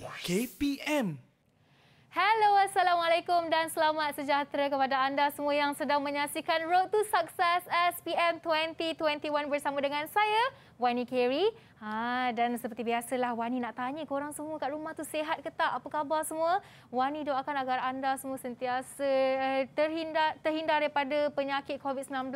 KPM. Hello, Assalamualaikum dan selamat sejahtera kepada anda semua yang sedang menyaksikan Road to Success SPM 2021 bersama dengan saya, Wani Kerry, Ha, dan seperti biasalah Wani nak tanya korang semua kat rumah tu sehat ke tak? Apa khabar semua? Wani doakan agar anda semua sentiasa eh, terhindar terhindar daripada penyakit COVID-19.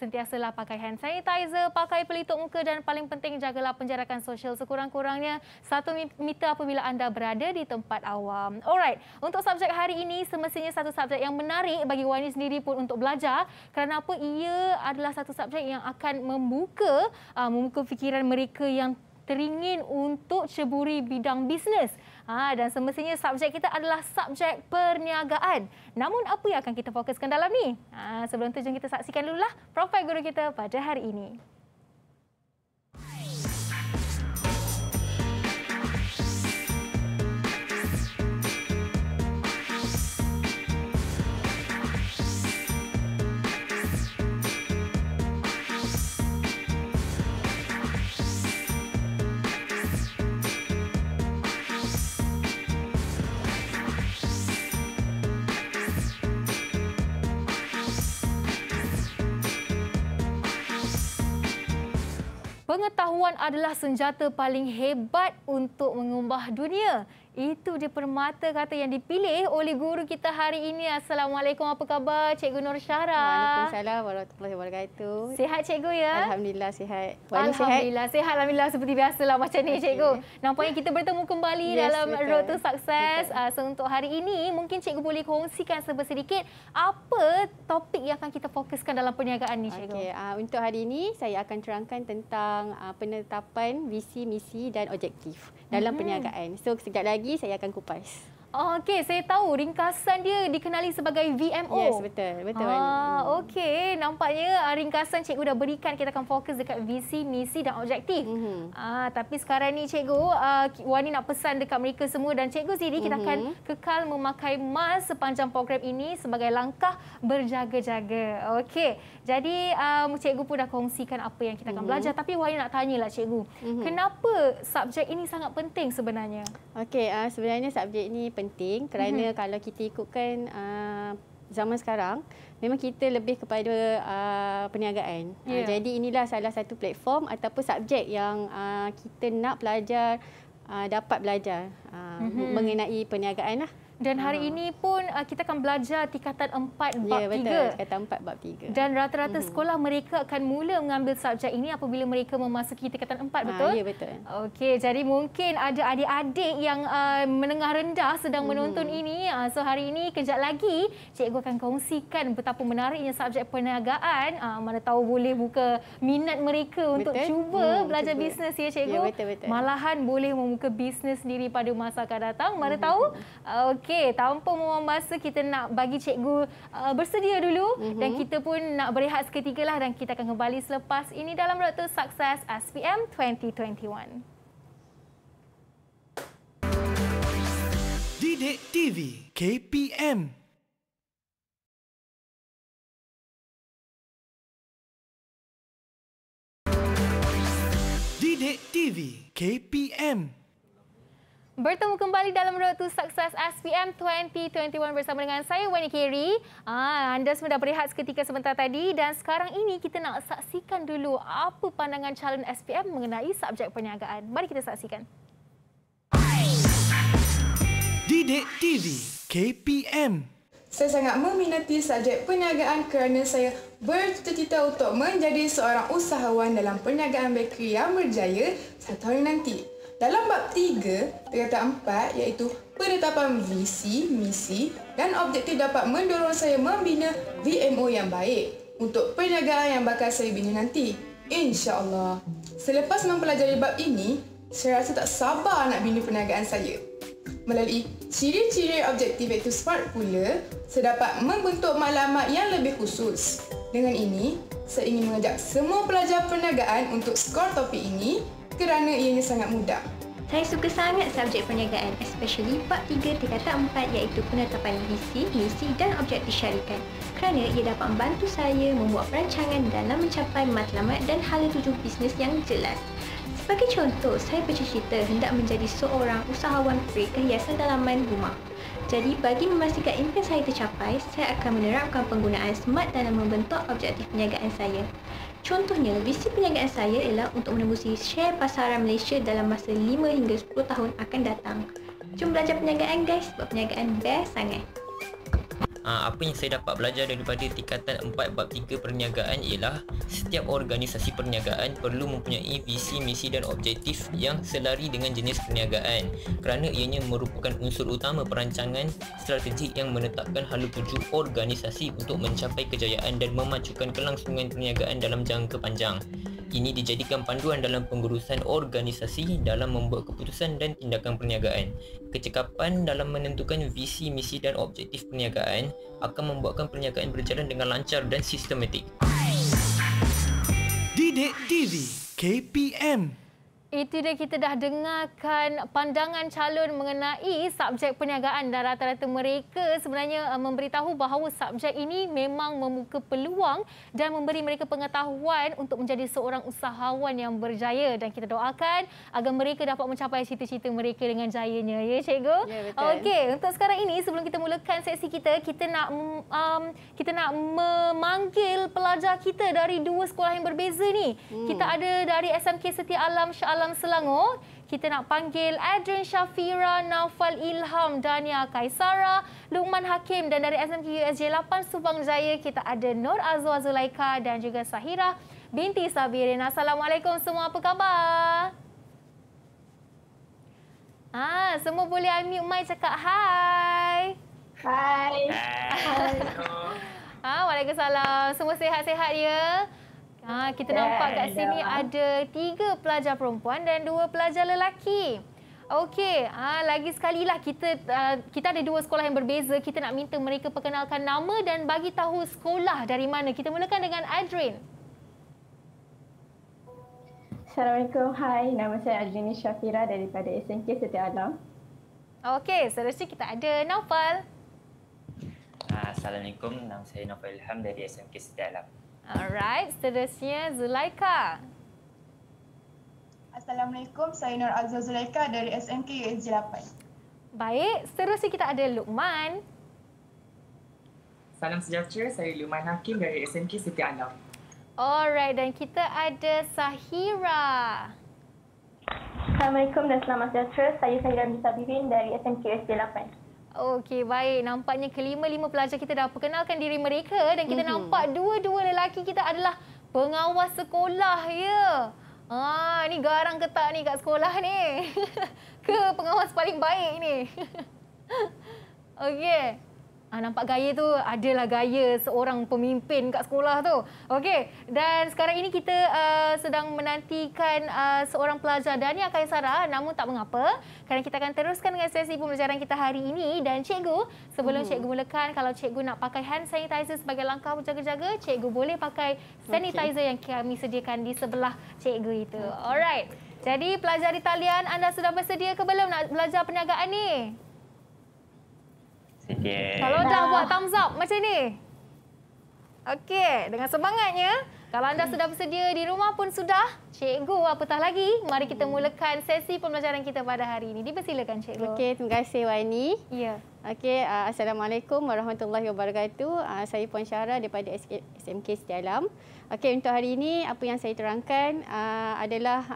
Sentiasalah pakai hand sanitizer, pakai pelitup muka dan paling penting jagalah penjarakan sosial sekurang-kurangnya satu meter apabila anda berada di tempat awam. Alright, untuk subjek hari ini semestinya satu subjek yang menarik bagi Wani sendiri pun untuk belajar kerana apa ia adalah satu subjek yang akan membuka ah, membuka fikiran mereka yang yang teringin untuk ceburi bidang bisnes. Ha, dan semestinya subjek kita adalah subjek perniagaan. Namun apa yang akan kita fokuskan dalam ni? Ha, sebelum tu jom kita saksikan dululah profil guru kita pada hari ini. Pengetahuan adalah senjata paling hebat untuk mengubah dunia. Itu dia permata kata yang dipilih oleh guru kita hari ini. Assalamualaikum, apa khabar Cikgu Nur Syarah? Waalaikumsalam warahmatullahi wabarakatuh. Sihat Cikgu ya? Alhamdulillah sihat. Wali Alhamdulillah sihat. sihat. Alhamdulillah seperti biasa. biasalah macam ni okay. Cikgu. Nampaknya kita bertemu kembali yes, dalam betul. Road to Success. Betul. Ah, so, untuk hari ini mungkin Cikgu boleh kongsikan sedikit apa topik yang akan kita fokuskan dalam perniagaan ni Cikgu. Okay. Ah, untuk hari ini saya akan terangkan tentang ah, penetapan visi, misi dan objektif dalam hmm. perniagaan. So sekejap lagi lagi saya akan kupas. Okey, saya tahu ringkasan dia dikenali sebagai VMO. Yes, betul. betul. Ah, Okey, nampaknya ah, ringkasan cikgu dah berikan. Kita akan fokus dekat visi, misi dan objektif. Mm -hmm. ah, tapi sekarang ni cikgu, uh, Wani nak pesan dekat mereka semua. Dan cikgu sini kita mm -hmm. akan mhm. kekal memakai mask sepanjang program ini sebagai langkah berjaga-jaga. Okey, jadi um, cikgu pun dah kongsikan apa yang kita akan mm -hmm. belajar. Tapi Wani nak tanyalah cikgu, mm -hmm. kenapa subjek ini sangat penting sebenarnya? Okey, uh, sebenarnya subjek ni penting kerana mm-hmm. kalau kita ikutkan uh, zaman sekarang memang kita lebih kepada uh, perniagaan. Yeah. Uh, ya. jadi inilah salah satu platform ataupun subjek yang uh, kita nak belajar uh, dapat belajar uh, mm-hmm. mengenai perniagaan lah. Dan hari hmm. ini pun uh, kita akan belajar tingkatan 4 bab ya, 3. Ya, tingkatan 4 bab 3. Dan rata-rata hmm. sekolah mereka akan mula mengambil subjek ini apabila mereka memasuki tingkatan 4, ah, betul? Ha, ya, betul. Okey, jadi mungkin ada adik-adik yang uh, menengah rendah sedang hmm. menonton ini. Uh, so, hari ini kejap lagi cikgu akan kongsikan betapa menariknya subjek perniagaan. Uh, mana tahu boleh buka minat mereka untuk cuba hmm, belajar cuba. bisnes ya, ya cikgu. Ya, betul, betul. Malahan boleh membuka bisnes sendiri pada masa akan datang. Mana hmm. tahu... Uh, Okey, tanpa membuang masa kita nak bagi cikgu uh, bersedia dulu mm -hmm. dan kita pun nak berehat seketika lah dan kita akan kembali selepas ini dalam Road to Success SPM 2021. Didik TV KPM Didik TV KPM Bertemu kembali dalam Road to Success SPM 2021 bersama dengan saya Wani Kiri. Ah, anda semua dah berehat seketika sebentar tadi dan sekarang ini kita nak saksikan dulu apa pandangan calon SPM mengenai subjek perniagaan. Mari kita saksikan. Didik TV KPM saya sangat meminati subjek perniagaan kerana saya bercita-cita untuk menjadi seorang usahawan dalam perniagaan bakery yang berjaya satu hari nanti. Dalam bab tiga, perkataan empat, iaitu penetapan visi, misi dan objektif dapat mendorong saya membina VMO yang baik untuk perniagaan yang bakal saya bina nanti. insya Allah. Selepas mempelajari bab ini, saya rasa tak sabar nak bina perniagaan saya. Melalui ciri-ciri objektif itu SMART pula, saya dapat membentuk maklumat yang lebih khusus. Dengan ini, saya ingin mengajak semua pelajar perniagaan untuk skor topik ini kerana ianya sangat mudah. Saya suka sangat subjek perniagaan, especially part 3 tingkatan 4 iaitu penetapan visi, misi dan objektif syarikat kerana ia dapat membantu saya membuat perancangan dalam mencapai matlamat dan hal tuju bisnes yang jelas. Sebagai contoh, saya bercita-cita hendak menjadi seorang usahawan free hiasan dalaman rumah. Jadi bagi memastikan impian saya tercapai, saya akan menerapkan penggunaan SMART dalam membentuk objektif perniagaan saya. Contohnya, visi perniagaan saya ialah untuk menembusi share pasaran Malaysia dalam masa 5 hingga 10 tahun akan datang. Jom belajar perniagaan guys sebab perniagaan best sangat uh, apa yang saya dapat belajar daripada tingkatan 4 bab 3 perniagaan ialah setiap organisasi perniagaan perlu mempunyai visi, misi dan objektif yang selari dengan jenis perniagaan kerana ianya merupakan unsur utama perancangan strategik yang menetapkan halu tuju organisasi untuk mencapai kejayaan dan memajukan kelangsungan perniagaan dalam jangka panjang. Ini dijadikan panduan dalam pengurusan organisasi dalam membuat keputusan dan tindakan perniagaan. Kecekapan dalam menentukan visi, misi dan objektif perniagaan akan membuatkan perniagaan berjalan dengan lancar dan sistematik. Didik Didi KPM itu dia kita dah dengarkan pandangan calon mengenai subjek perniagaan dan rata-rata mereka sebenarnya uh, memberitahu bahawa subjek ini memang membuka peluang dan memberi mereka pengetahuan untuk menjadi seorang usahawan yang berjaya dan kita doakan agar mereka dapat mencapai cita-cita mereka dengan jayanya ya cikgu. Ya, Okey, untuk sekarang ini sebelum kita mulakan sesi kita, kita nak mm, um, kita nak memanggil pelajar kita dari dua sekolah yang berbeza ni. Hmm. Kita ada dari SMK Setia Alam Shah Alam dalam Selangor. Kita nak panggil Adrian Shafira, Naufal Ilham, Dania Kaisara, Luqman Hakim dan dari SMK USJ 8 Subang Jaya kita ada Nur Azwa Zulaika dan juga Sahira binti Sabirin. Assalamualaikum semua, apa khabar? Ah, semua boleh unmute mic cakap hi, hi, hi. Ah, ha, Waalaikumsalam. Semua sihat-sihat ya? Ha, kita yeah, nampak kat sini yeah. ada tiga pelajar perempuan dan dua pelajar lelaki. Okey, ha, lagi sekali lah kita uh, kita ada dua sekolah yang berbeza. Kita nak minta mereka perkenalkan nama dan bagi tahu sekolah dari mana. Kita mulakan dengan Adrin. Assalamualaikum. Hai, nama saya Adrin Syafira daripada SNK Setia Alam. Okey, seterusnya kita ada Naufal. Ha, Assalamualaikum. Nama saya Naufal Ilham dari SMK Setia Alam. Alright, seterusnya Zulaika. Assalamualaikum, saya Nur Azza Zulaika dari SMK USG 8. Baik, seterusnya kita ada Luqman. Salam sejahtera, saya Luqman Hakim dari SMK Siti Anam. Alright, dan kita ada Sahira. Assalamualaikum dan selamat sejahtera. Saya Sahira Nisa dari SMK USG 8. Okey, baik. Nampaknya kelima-lima pelajar kita dah perkenalkan diri mereka dan kita uh-huh. nampak dua-dua lelaki kita adalah pengawas sekolah, ya. Ah, ha, ini garang ketat ni kat sekolah ni. Ke pengawas paling baik ni. Okey. Ha, nampak gaya tu adalah gaya seorang pemimpin kat sekolah tu. Okey, dan sekarang ini kita uh, sedang menantikan uh, seorang pelajar Dania Kaisara. Namun tak mengapa, kerana kita akan teruskan dengan sesi pembelajaran kita hari ini. Dan cikgu, sebelum hmm. cikgu mulakan, kalau cikgu nak pakai hand sanitizer sebagai langkah berjaga-jaga, cikgu boleh pakai sanitizer okay. yang kami sediakan di sebelah cikgu itu. Alright. Jadi pelajar di talian, anda sudah bersedia ke belum nak belajar perniagaan ni? Sikit. Kalau dah buat thumbs up macam ni. Okey, dengan semangatnya. Kalau anda sudah bersedia di rumah pun sudah. Cikgu apatah lagi. Mari kita mulakan sesi pembelajaran kita pada hari ini. Dipersilakan cikgu. Okey, terima kasih Wani. Ya. Okey, uh, assalamualaikum warahmatullahi wabarakatuh. Uh, saya Puan Syara daripada SMK Alam. Okey, untuk hari ini apa yang saya terangkan uh, adalah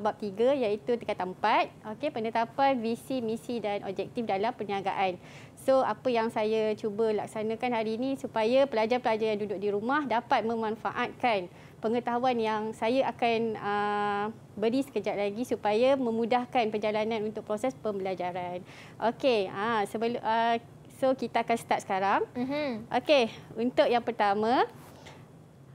bab tiga, iaitu tingkatan 4. Okey, penetapan visi, misi dan objektif dalam perniagaan. So apa yang saya cuba laksanakan hari ini supaya pelajar-pelajar yang duduk di rumah dapat memanfaatkan pengetahuan yang saya akan uh, beri sekejap lagi supaya memudahkan perjalanan untuk proses pembelajaran. Okey, uh, sebelum uh, so kita akan start sekarang. mm Okey, untuk yang pertama,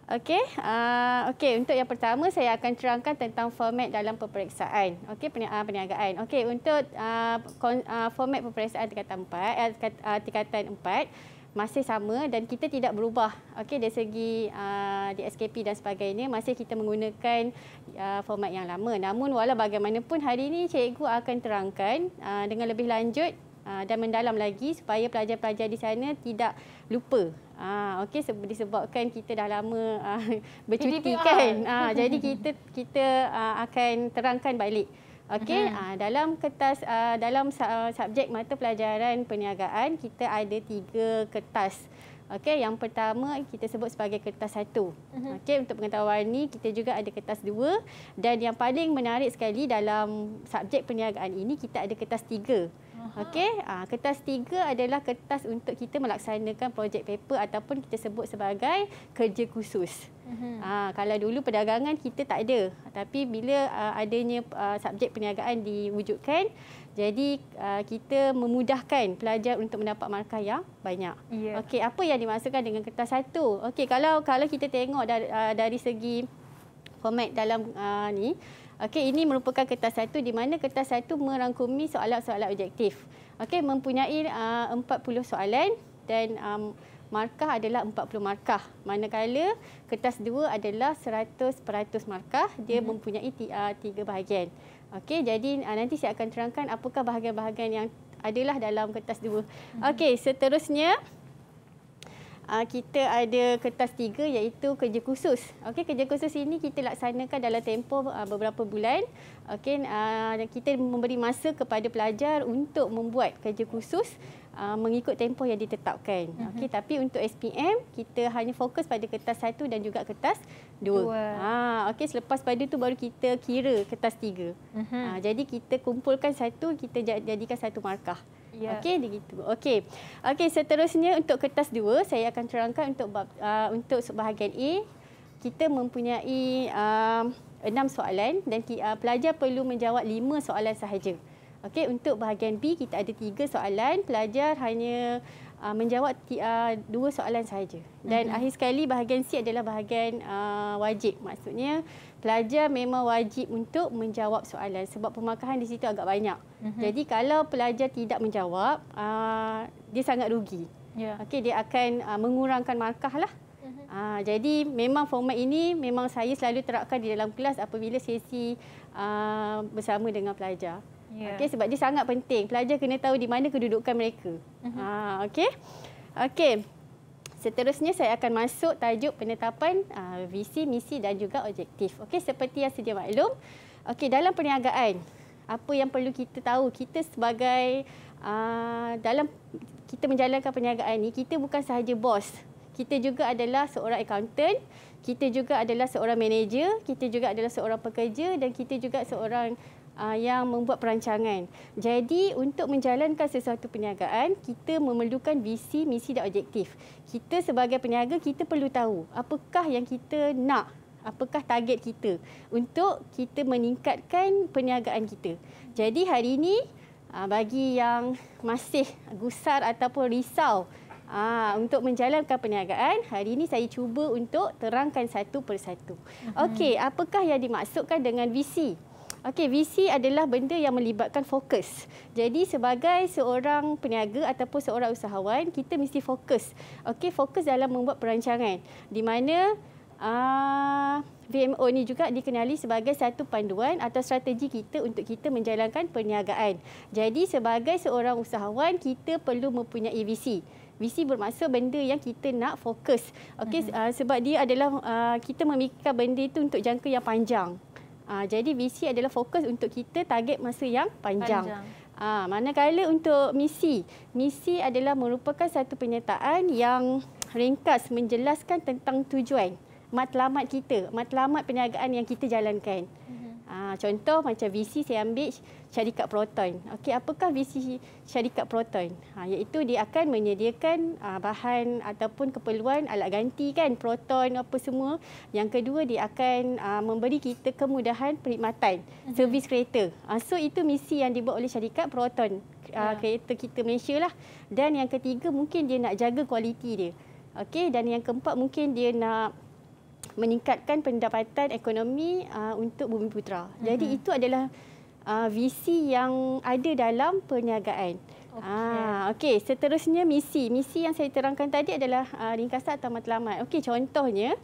Okey, uh, okey untuk yang pertama saya akan cerangkan tentang format dalam peperiksaan. Okey, peni uh, peniagaan. Okey, untuk uh, uh, format peperiksaan tingkatan 4, eh, uh, tingkatan 4 masih sama dan kita tidak berubah. Okey, dari segi uh, SKP dan sebagainya masih kita menggunakan uh, format yang lama. Namun walau bagaimanapun hari ini cikgu akan terangkan uh, dengan lebih lanjut uh, dan mendalam lagi supaya pelajar-pelajar di sana tidak lupa Ah okey disebabkan kita dah lama ah, bercuti PDPR. kan. Ah. ah, jadi kita kita ah, akan terangkan balik. Okey, uh -huh. ah, dalam kertas ah, dalam ah, subjek mata pelajaran perniagaan kita ada tiga kertas. Okey, yang pertama kita sebut sebagai kertas satu. Uh -huh. Okey, untuk pengetahuan ini kita juga ada kertas dua dan yang paling menarik sekali dalam subjek perniagaan ini kita ada kertas tiga. Okey, ah kertas tiga adalah kertas untuk kita melaksanakan projek paper ataupun kita sebut sebagai kerja khusus. Mhm. Ah uh-huh. kalau dulu perdagangan kita tak ada, tapi bila uh, adanya uh, subjek perniagaan diwujudkan, jadi uh, kita memudahkan pelajar untuk mendapat markah yang banyak. Yeah. Okey, apa yang dimasukkan dengan kertas satu? Okey, kalau kalau kita tengok dari uh, dari segi format dalam uh, ni Okey, ini merupakan kertas satu di mana kertas satu merangkumi soalan-soalan objektif. Okey, mempunyai uh, 40 soalan dan um, markah adalah 40 markah. Manakala kertas dua adalah 100% markah, dia hmm. mempunyai uh, tiga bahagian. Okey, jadi uh, nanti saya akan terangkan apakah bahagian-bahagian yang adalah dalam kertas dua. Mhm. Okey, seterusnya. Ah, kita ada kertas tiga iaitu kerja khusus. Okey, kerja khusus ini kita laksanakan dalam tempoh ah, beberapa bulan. Okey, ah, kita memberi masa kepada pelajar untuk membuat kerja khusus mengikut tempoh yang ditetapkan. Mhm. Okey, tapi untuk SPM kita hanya fokus pada kertas satu dan juga kertas dua. dua. Ha, okey, selepas pada tu baru kita kira kertas tiga. Uh-huh. Ha, jadi kita kumpulkan satu, kita jadikan satu markah. Ya. Okey, begitu. Okey. Okey, seterusnya untuk kertas dua saya akan terangkan untuk bab, uh, untuk sebahagian A, kita mempunyai um, enam uh, soalan dan uh, pelajar perlu menjawab lima soalan sahaja. Okey, untuk bahagian B, kita ada tiga soalan. Pelajar hanya uh, menjawab uh, dua uh, soalan sahaja. Dan okay. Mhm. akhir sekali, bahagian C adalah bahagian uh, wajib. Maksudnya, pelajar memang wajib untuk menjawab soalan sebab pemakahan di situ agak banyak. Mm -hmm. Jadi kalau pelajar tidak menjawab, uh, dia sangat rugi. Yeah. Okey, dia akan uh, mengurangkan markah lah. Mm -hmm. uh, jadi memang format ini memang saya selalu terapkan di dalam kelas apabila sesi uh, bersama dengan pelajar. Yeah. Okey, sebab dia sangat penting. Pelajar kena tahu di mana kedudukan mereka. Mm -hmm. okey, okey. Seterusnya saya akan masuk tajuk penetapan uh, visi, misi dan juga objektif. Okey, seperti yang sedia maklum, okey dalam perniagaan apa yang perlu kita tahu kita sebagai uh, dalam kita menjalankan perniagaan ini kita bukan sahaja bos. Kita juga adalah seorang accountant, kita juga adalah seorang manager, kita juga adalah seorang pekerja dan kita juga seorang uh, yang membuat perancangan. Jadi untuk menjalankan sesuatu perniagaan, kita memerlukan visi, misi dan objektif. Kita sebagai peniaga, kita perlu tahu apakah yang kita nak, apakah target kita untuk kita meningkatkan perniagaan kita. Jadi hari ini, uh, bagi yang masih gusar ataupun risau Ah, untuk menjalankan perniagaan, hari ini saya cuba untuk terangkan satu persatu. Mhm. Okey, apakah yang dimaksudkan dengan visi? Okey, VC adalah benda yang melibatkan fokus. Jadi sebagai seorang peniaga ataupun seorang usahawan, kita mesti fokus. Okey, fokus dalam membuat perancangan. Di mana uh, ah, VMO ini juga dikenali sebagai satu panduan atau strategi kita untuk kita menjalankan perniagaan. Jadi sebagai seorang usahawan, kita perlu mempunyai VC. VC bermaksud benda yang kita nak fokus. Okey uh -huh. uh, sebab dia adalah uh, kita memikirkan benda itu untuk jangka yang panjang. Uh, jadi visi adalah fokus untuk kita target masa yang panjang. panjang. Uh, manakala untuk misi, misi adalah merupakan satu penyataan yang ringkas menjelaskan tentang tujuan matlamat kita, matlamat perniagaan yang kita jalankan. Ha, contoh macam VC saya ambil syarikat proton. Okey, apakah VC syarikat proton? Ha, iaitu dia akan menyediakan uh, bahan ataupun keperluan alat ganti kan, proton apa semua. Yang kedua, dia akan uh, memberi kita kemudahan perkhidmatan, mhm. servis kereta. Uh, so, itu misi yang dibuat oleh syarikat proton uh, ya. kereta kita Malaysia lah. Dan yang ketiga, mungkin dia nak jaga kualiti dia. Okey, dan yang keempat, mungkin dia nak meningkatkan pendapatan ekonomi uh, untuk Bumi Putra. Mm-hmm. Jadi itu adalah uh, visi yang ada dalam perniagaan. Okay. Ah, okey. Seterusnya misi. Misi yang saya terangkan tadi adalah uh, ringkasan atau matlamat. Okay. contohnya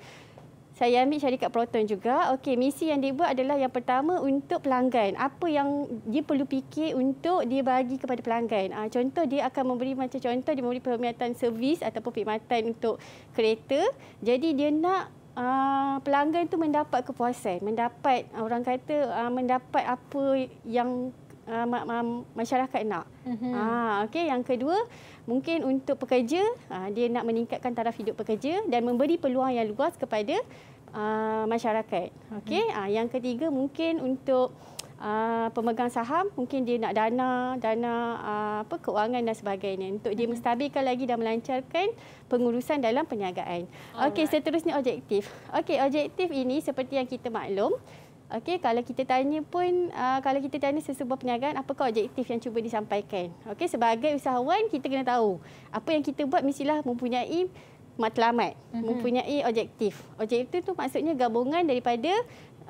saya ambil syarikat Proton juga. Okay. misi yang dibuat adalah yang pertama untuk pelanggan. Apa yang dia perlu fikir untuk dia bagi kepada pelanggan. Ah, contoh dia akan memberi macam contoh dia memberi perkhidmatan servis ataupun perkhidmatan untuk kereta. Jadi dia nak uh, pelanggan itu mendapat kepuasan, mendapat ah, orang kata uh, mendapat apa yang uh, ma- ma- masyarakat nak. Mhm. Ah mm uh, okey yang kedua mungkin untuk pekerja uh, dia nak meningkatkan taraf hidup pekerja dan memberi peluang yang luas kepada uh, masyarakat. Okey mm-hmm. uh, yang ketiga mungkin untuk Ah, pemegang saham mungkin dia nak dana dana ah, apa kewangan dan sebagainya untuk dia mhm. menstabilkan lagi dan melancarkan pengurusan dalam perniagaan. Okey seterusnya objektif. Okey objektif ini seperti yang kita maklum Okey, kalau kita tanya pun, uh, kalau kita tanya sesebuah perniagaan, apakah objektif yang cuba disampaikan? Okey, sebagai usahawan, kita kena tahu apa yang kita buat mestilah mempunyai matlamat, mm-hmm. mempunyai objektif. Objektif itu maksudnya gabungan daripada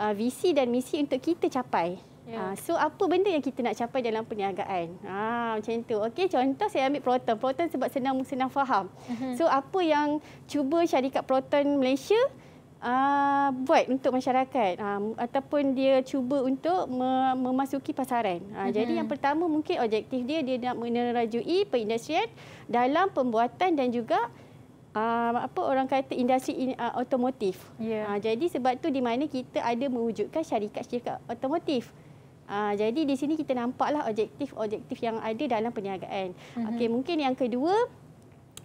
uh, visi dan misi untuk kita capai. Yeah. Ya. Ha, so apa benda yang kita nak capai dalam perniagaan? Ha, macam tu. Okey, contoh saya ambil Proton. Proton sebab senang senang faham. Mhm. So apa yang cuba syarikat Proton Malaysia Uh, buat untuk masyarakat uh, ataupun dia cuba untuk memasuki pasaran. Uh, mm-hmm. Jadi yang pertama mungkin objektif dia dia nak menerajui perindustrian dalam pembuatan dan juga uh, apa orang kata industri uh, otomotif. Yeah. Ya. Uh, jadi sebab tu di mana kita ada mewujudkan syarikat-syarikat otomotif. mm Uh, jadi di sini kita nampaklah objektif-objektif yang ada dalam perniagaan. Mm-hmm. Okey, mungkin yang kedua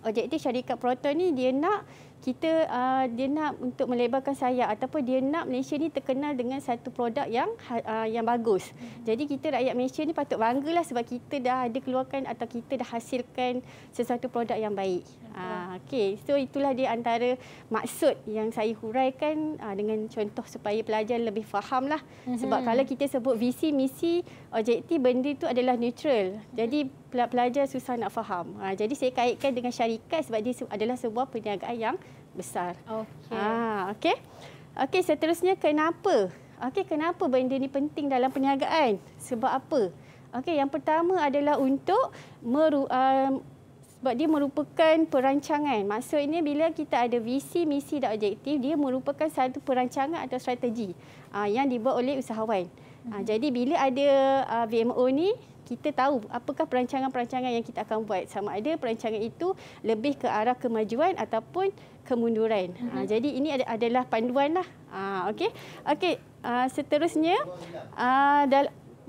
objektif syarikat Proton ni dia nak kita uh, dia nak untuk melebarkan sayap ataupun dia nak Malaysia ni terkenal dengan satu produk yang uh, yang bagus. Mm-hmm. Jadi kita rakyat Malaysia ni patut banggalah sebab kita dah ada keluarkan atau kita dah hasilkan sesuatu produk yang baik. Ah, okey, so itulah dia antara maksud yang saya huraikan ah, dengan contoh supaya pelajar lebih fahamlah. Mhm. Sebab mm -hmm. kalau kita sebut visi, misi, objektif, benda itu adalah neutral. Mhm. Jadi pelajar susah nak faham. Ah, jadi saya kaitkan dengan syarikat sebab dia adalah sebuah perniagaan yang besar. Okey. Okey, okay, seterusnya kenapa? Okey, kenapa benda ini penting dalam perniagaan? Sebab apa? Okey, yang pertama adalah untuk meru, uh, sebab dia merupakan perancangan. Maksudnya bila kita ada visi, misi dan objektif, dia merupakan satu perancangan atau strategi uh, yang dibuat oleh usahawan. Uh, jadi bila ada uh, ah, VMO ni, kita tahu apakah perancangan-perancangan yang kita akan buat. Sama ada perancangan itu lebih ke arah kemajuan ataupun kemunduran. Uh -huh. Mhm. uh, jadi ini ad adalah panduan lah. Uh, okay, okay. Uh, seterusnya, uh,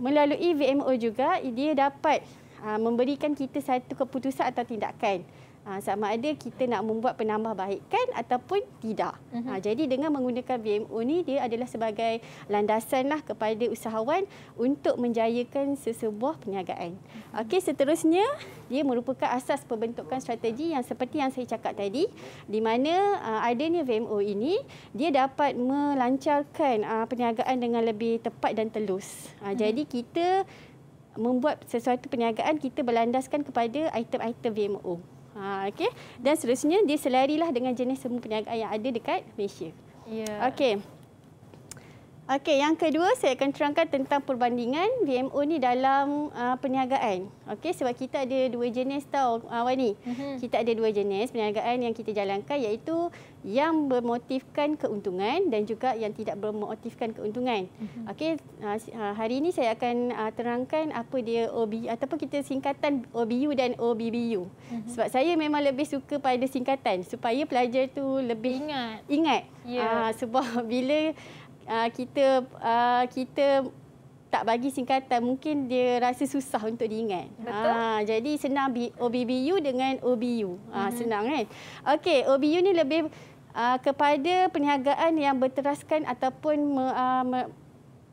melalui VMO juga, dia dapat... Ah, memberikan kita satu keputusan atau tindakan. Ah, sama ada kita nak membuat penambahbaikan ataupun tidak. uh Jadi dengan menggunakan BMO ni dia adalah sebagai landasan lah kepada usahawan untuk menjayakan sesebuah perniagaan. Mhm. Okey seterusnya dia merupakan asas pembentukan strategi yang seperti yang saya cakap tadi di mana uh, adanya BMO ini dia dapat melancarkan uh, perniagaan dengan lebih tepat dan telus. uh Jadi kita membuat sesuatu perniagaan kita berlandaskan kepada item-item VMO. Ha, okay. Dan seterusnya dia selarilah dengan jenis semua perniagaan yang ada dekat Malaysia. Yeah. Okay. Okay, yang kedua saya akan terangkan tentang perbandingan VMO ni dalam uh, perniagaan. Okay, sebab kita ada dua jenis tau, uh, Wani. Mm-hmm. Kita ada dua jenis perniagaan yang kita jalankan iaitu yang bermotifkan keuntungan dan juga yang tidak bermotifkan keuntungan. Mm-hmm. Okey, ah, ah, hari ini saya akan ah, terangkan apa dia OB ataupun kita singkatan OBU dan OBBU. Mm-hmm. Sebab saya memang lebih suka pada singkatan supaya pelajar tu lebih ingat. Ingat. Yeah. Ya. sebab bila kita kita tak bagi singkatan mungkin dia rasa susah untuk diingat. Betul. Ha, jadi senang OBBU dengan OBU. Ha, ah, hmm. Senang kan? Okey, OBU ni lebih uh, kepada perniagaan yang berteraskan ataupun me, uh, me,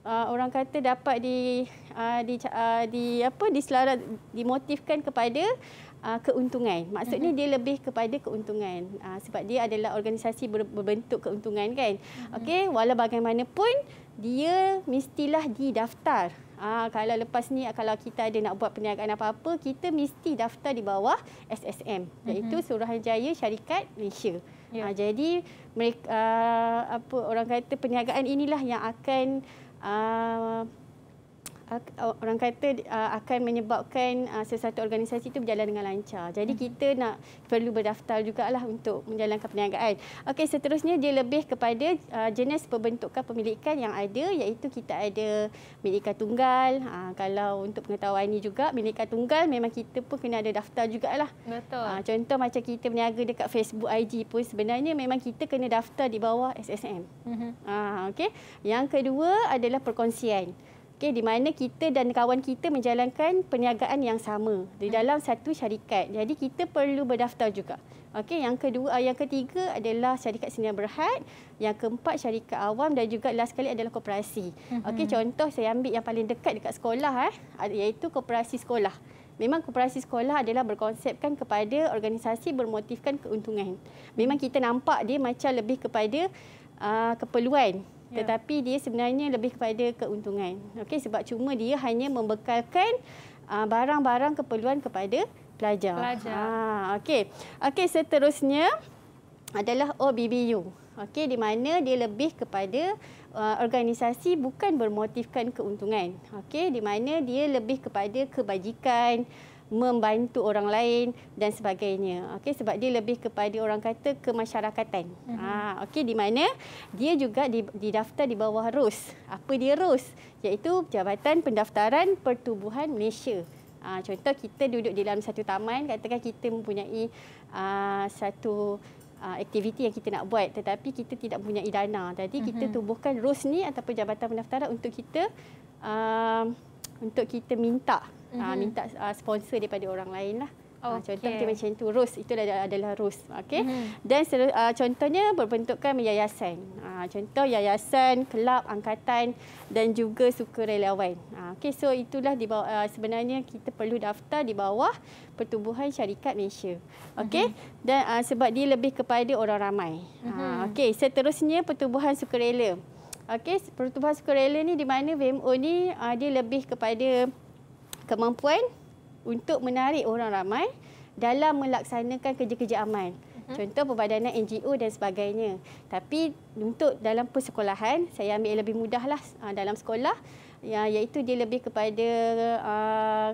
uh, orang kata dapat di uh, di, uh, di apa diselarat dimotifkan kepada uh, keuntungan. Maksudnya uh-huh. dia lebih kepada keuntungan uh, sebab dia adalah organisasi ber, berbentuk keuntungan kan. Uh-huh. Okey, walau bagaimanapun dia mestilah didaftar. Ah ha, kalau lepas ni kalau kita ada nak buat perniagaan apa-apa kita mesti daftar di bawah SSM iaitu mm-hmm. Suruhanjaya Syarikat Malaysia. Yeah. Ya. Ha, jadi mereka apa orang kata perniagaan inilah yang akan orang kata uh, akan menyebabkan uh, sesuatu organisasi itu berjalan dengan lancar. Jadi hmm. kita nak perlu berdaftar juga lah untuk menjalankan perniagaan. Okey, seterusnya dia lebih kepada uh, jenis pembentukan pemilikan yang ada iaitu kita ada milikan tunggal. Ha, kalau untuk pengetahuan ini juga milikan tunggal memang kita pun kena ada daftar jugalah. Betul. Ha, contoh macam kita berniaga dekat Facebook IG pun sebenarnya memang kita kena daftar di bawah SSM. Mhm. Ha, okey. Yang kedua adalah perkongsian okay, di mana kita dan kawan kita menjalankan perniagaan yang sama di hmm. dalam satu syarikat. Jadi kita perlu berdaftar juga. Okey, yang kedua, ah, yang ketiga adalah syarikat sendiri berhad, yang keempat syarikat awam dan juga last sekali adalah koperasi. Hmm. Okey, contoh saya ambil yang paling dekat dekat sekolah eh, ah, iaitu koperasi sekolah. Memang koperasi sekolah adalah berkonsepkan kepada organisasi bermotifkan keuntungan. Memang kita nampak dia macam lebih kepada Uh, keperluan Ya. tetapi dia sebenarnya lebih kepada keuntungan. Okey sebab cuma dia hanya membekalkan ah, barang-barang keperluan kepada pelajar. pelajar. Ha okey. Okey seterusnya adalah OBBU. Okey di mana dia lebih kepada ah, organisasi bukan bermotifkan keuntungan. Okey di mana dia lebih kepada kebajikan membantu orang lain dan sebagainya. Okey sebab dia lebih kepada orang kata kemasyarakatan. Uh mhm. -huh. Ha, ah okey di mana dia juga didaftar di bawah ROS. Apa dia ROS? iaitu Jabatan Pendaftaran Pertubuhan Malaysia. Ah contoh kita duduk di dalam satu taman katakan kita mempunyai aa, ha, satu aktiviti yang kita nak buat tetapi kita tidak punya dana. Jadi kita mhm. tubuhkan ROS ni ataupun Jabatan Pendaftaran untuk kita aa, untuk kita minta mm-hmm. minta ah, sponsor daripada orang lain lah. Ah, okay. Uh, contoh okay, macam tu, rus itu adalah rus, okay. Mhm. Dan mm-hmm. uh, contohnya berbentukkan yayasan, contoh yayasan, kelab, angkatan dan juga sukarelawan. okay, so itulah di bawah, sebenarnya kita perlu daftar di bawah pertubuhan syarikat Malaysia, okay. Mm-hmm. Dan sebab dia lebih kepada orang ramai, mm-hmm. okay. Seterusnya pertubuhan sukarela, okay. Pertubuhan sukarela ni di mana VMO ni dia lebih kepada kemampuan untuk menarik orang ramai dalam melaksanakan kerja-kerja aman. Mhm. Contoh perbadanan NGO dan sebagainya. Tapi untuk dalam persekolahan, saya ambil yang lebih mudahlah ah, dalam sekolah iaitu dia lebih kepada ah,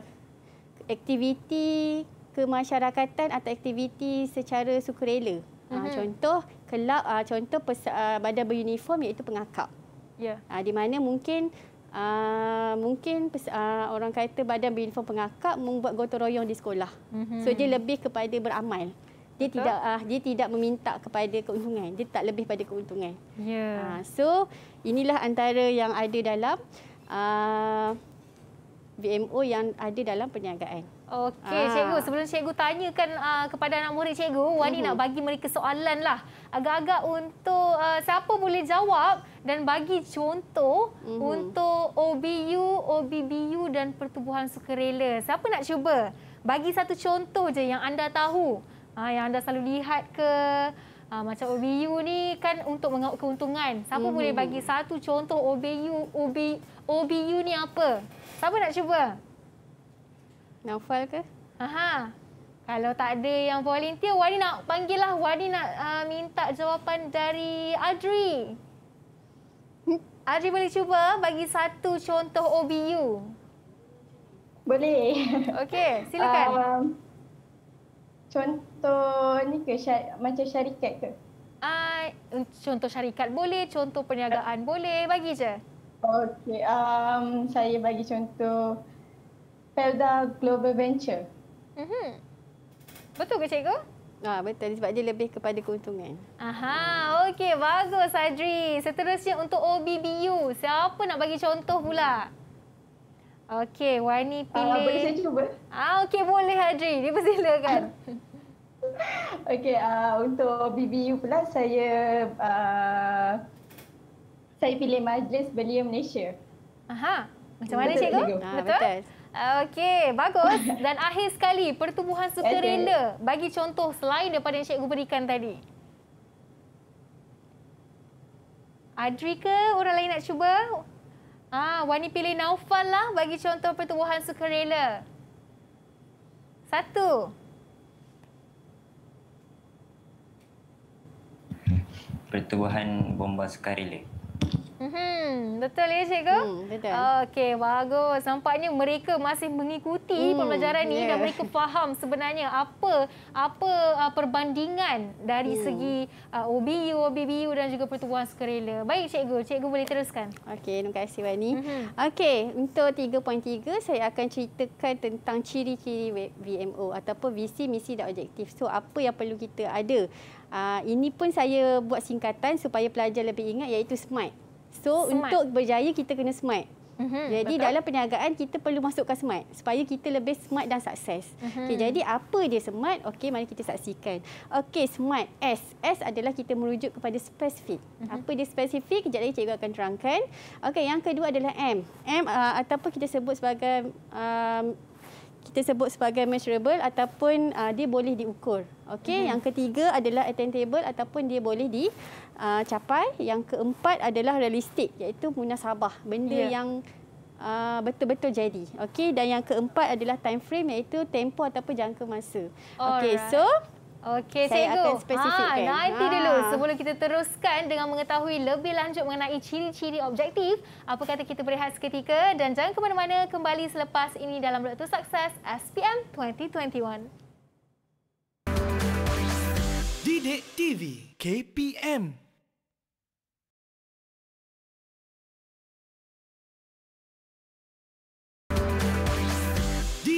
aktiviti kemasyarakatan atau aktiviti secara sukarela. Ah, mhm. Contoh kelab, contoh pes- uh, badan beruniform iaitu pengakap. Yeah. Ya. di mana mungkin Uh, mungkin uh, orang kata badan berinfo pengakap membuat gotong royong di sekolah. Mm-hmm. So dia lebih kepada beramal. Dia Betul. tidak uh, dia tidak meminta kepada keuntungan. Dia tak lebih pada keuntungan. Yeah. Ya. Uh, so inilah antara yang ada dalam uh, VMO yang ada dalam perniagaan. Okey, ah. cikgu. Sebelum cikgu tanyakan uh, kepada anak murid cikgu, Wani uhuh. nak bagi mereka soalan lah. Agak-agak untuk uh, siapa boleh jawab dan bagi contoh uhuh. untuk OBU, OBBU dan pertubuhan sukarela. Siapa nak cuba? Bagi satu contoh je yang anda tahu. Uh, yang anda selalu lihat ke. Uh, macam OBU ni kan untuk mengaut keuntungan. Siapa uhuh. boleh bagi satu contoh OBU, OB, OBU ni apa? Siapa nak cuba? Naufal ke? Aha. Kalau tak ada yang volunteer, Wadi nak panggil lah. Wadi nak uh, minta jawapan dari Adri. Hmm? Adri boleh cuba bagi satu contoh OBU. Boleh. Okey, silakan. Um, contoh ni ke syar- macam syarikat ke? Uh, contoh syarikat boleh, contoh perniagaan uh, boleh. Bagi je. Okey, um, saya bagi contoh Felda Global Venture. Mhm. Betul ke cikgu? Ah betul sebab dia lebih kepada keuntungan. Aha, okey bagus Adri. Seterusnya untuk OBBU, siapa nak bagi contoh pula? Okey, Wani pilih. Ah, boleh saya cuba? Ah okey boleh Adri, dipersilakan. okey, uh, untuk OBBU pula saya uh, saya pilih Majlis Belia Malaysia. Aha, macam mana cikgu? cikgu? Ah, betul. betul. Okey, bagus. Dan akhir sekali, pertubuhan sukarela. Bagi contoh selain daripada yang cikgu berikan tadi. Adri ke orang lain nak cuba? Ah, Wani pilih Naufal lah bagi contoh pertubuhan hmm. sukarela. Satu. Pertubuhan bomba sukarela. Hmm, betul ya cikgu? Hmm, betul. Okey, bagus. Nampaknya mereka masih mengikuti hmm, pembelajaran ini yeah. dan ya. mereka faham sebenarnya apa apa uh, perbandingan dari hmm. segi uh, OBU, OBBU dan juga pertubuhan skrela. Baik cikgu, cikgu boleh teruskan. Okey, terima kasih Wani. Hmm. Okey, untuk 3.3 saya akan ceritakan tentang ciri-ciri VMO ataupun visi, misi dan objektif. So, apa yang perlu kita ada? Uh, ini pun saya buat singkatan supaya pelajar lebih ingat iaitu SMART. So smart. untuk berjaya kita kena smart. Mm-hmm, jadi betul. dalam perniagaan kita perlu masukkan smart supaya kita lebih smart dan sukses. Mm-hmm. Okay, jadi apa dia smart? Okey, mari kita saksikan. Okey, smart S. S adalah kita merujuk kepada spesifik. Mm-hmm. Apa dia spesifik? Kejap lagi cikgu akan terangkan. Okey, yang kedua adalah M. M uh, ataupun kita sebut sebagai um, kita sebut sebagai measurable ataupun uh, dia boleh diukur. Okey, mm-hmm. yang ketiga adalah attainable ataupun dia boleh di uh, capai. Yang keempat adalah realistik iaitu munasabah. Benda yeah. yang uh, betul-betul uh, jadi. Okey dan yang keempat adalah time frame iaitu tempo ataupun jangka masa. Okey so Okey, saya cikgu. akan spesifikkan. Ha, nanti ha. dulu. Ah. Sebelum kita teruskan dengan mengetahui lebih lanjut mengenai ciri-ciri objektif, apa kata kita berehat seketika dan jangan ke mana-mana kembali selepas ini dalam Road to Success SPM 2021. Didik TV KPM 2021.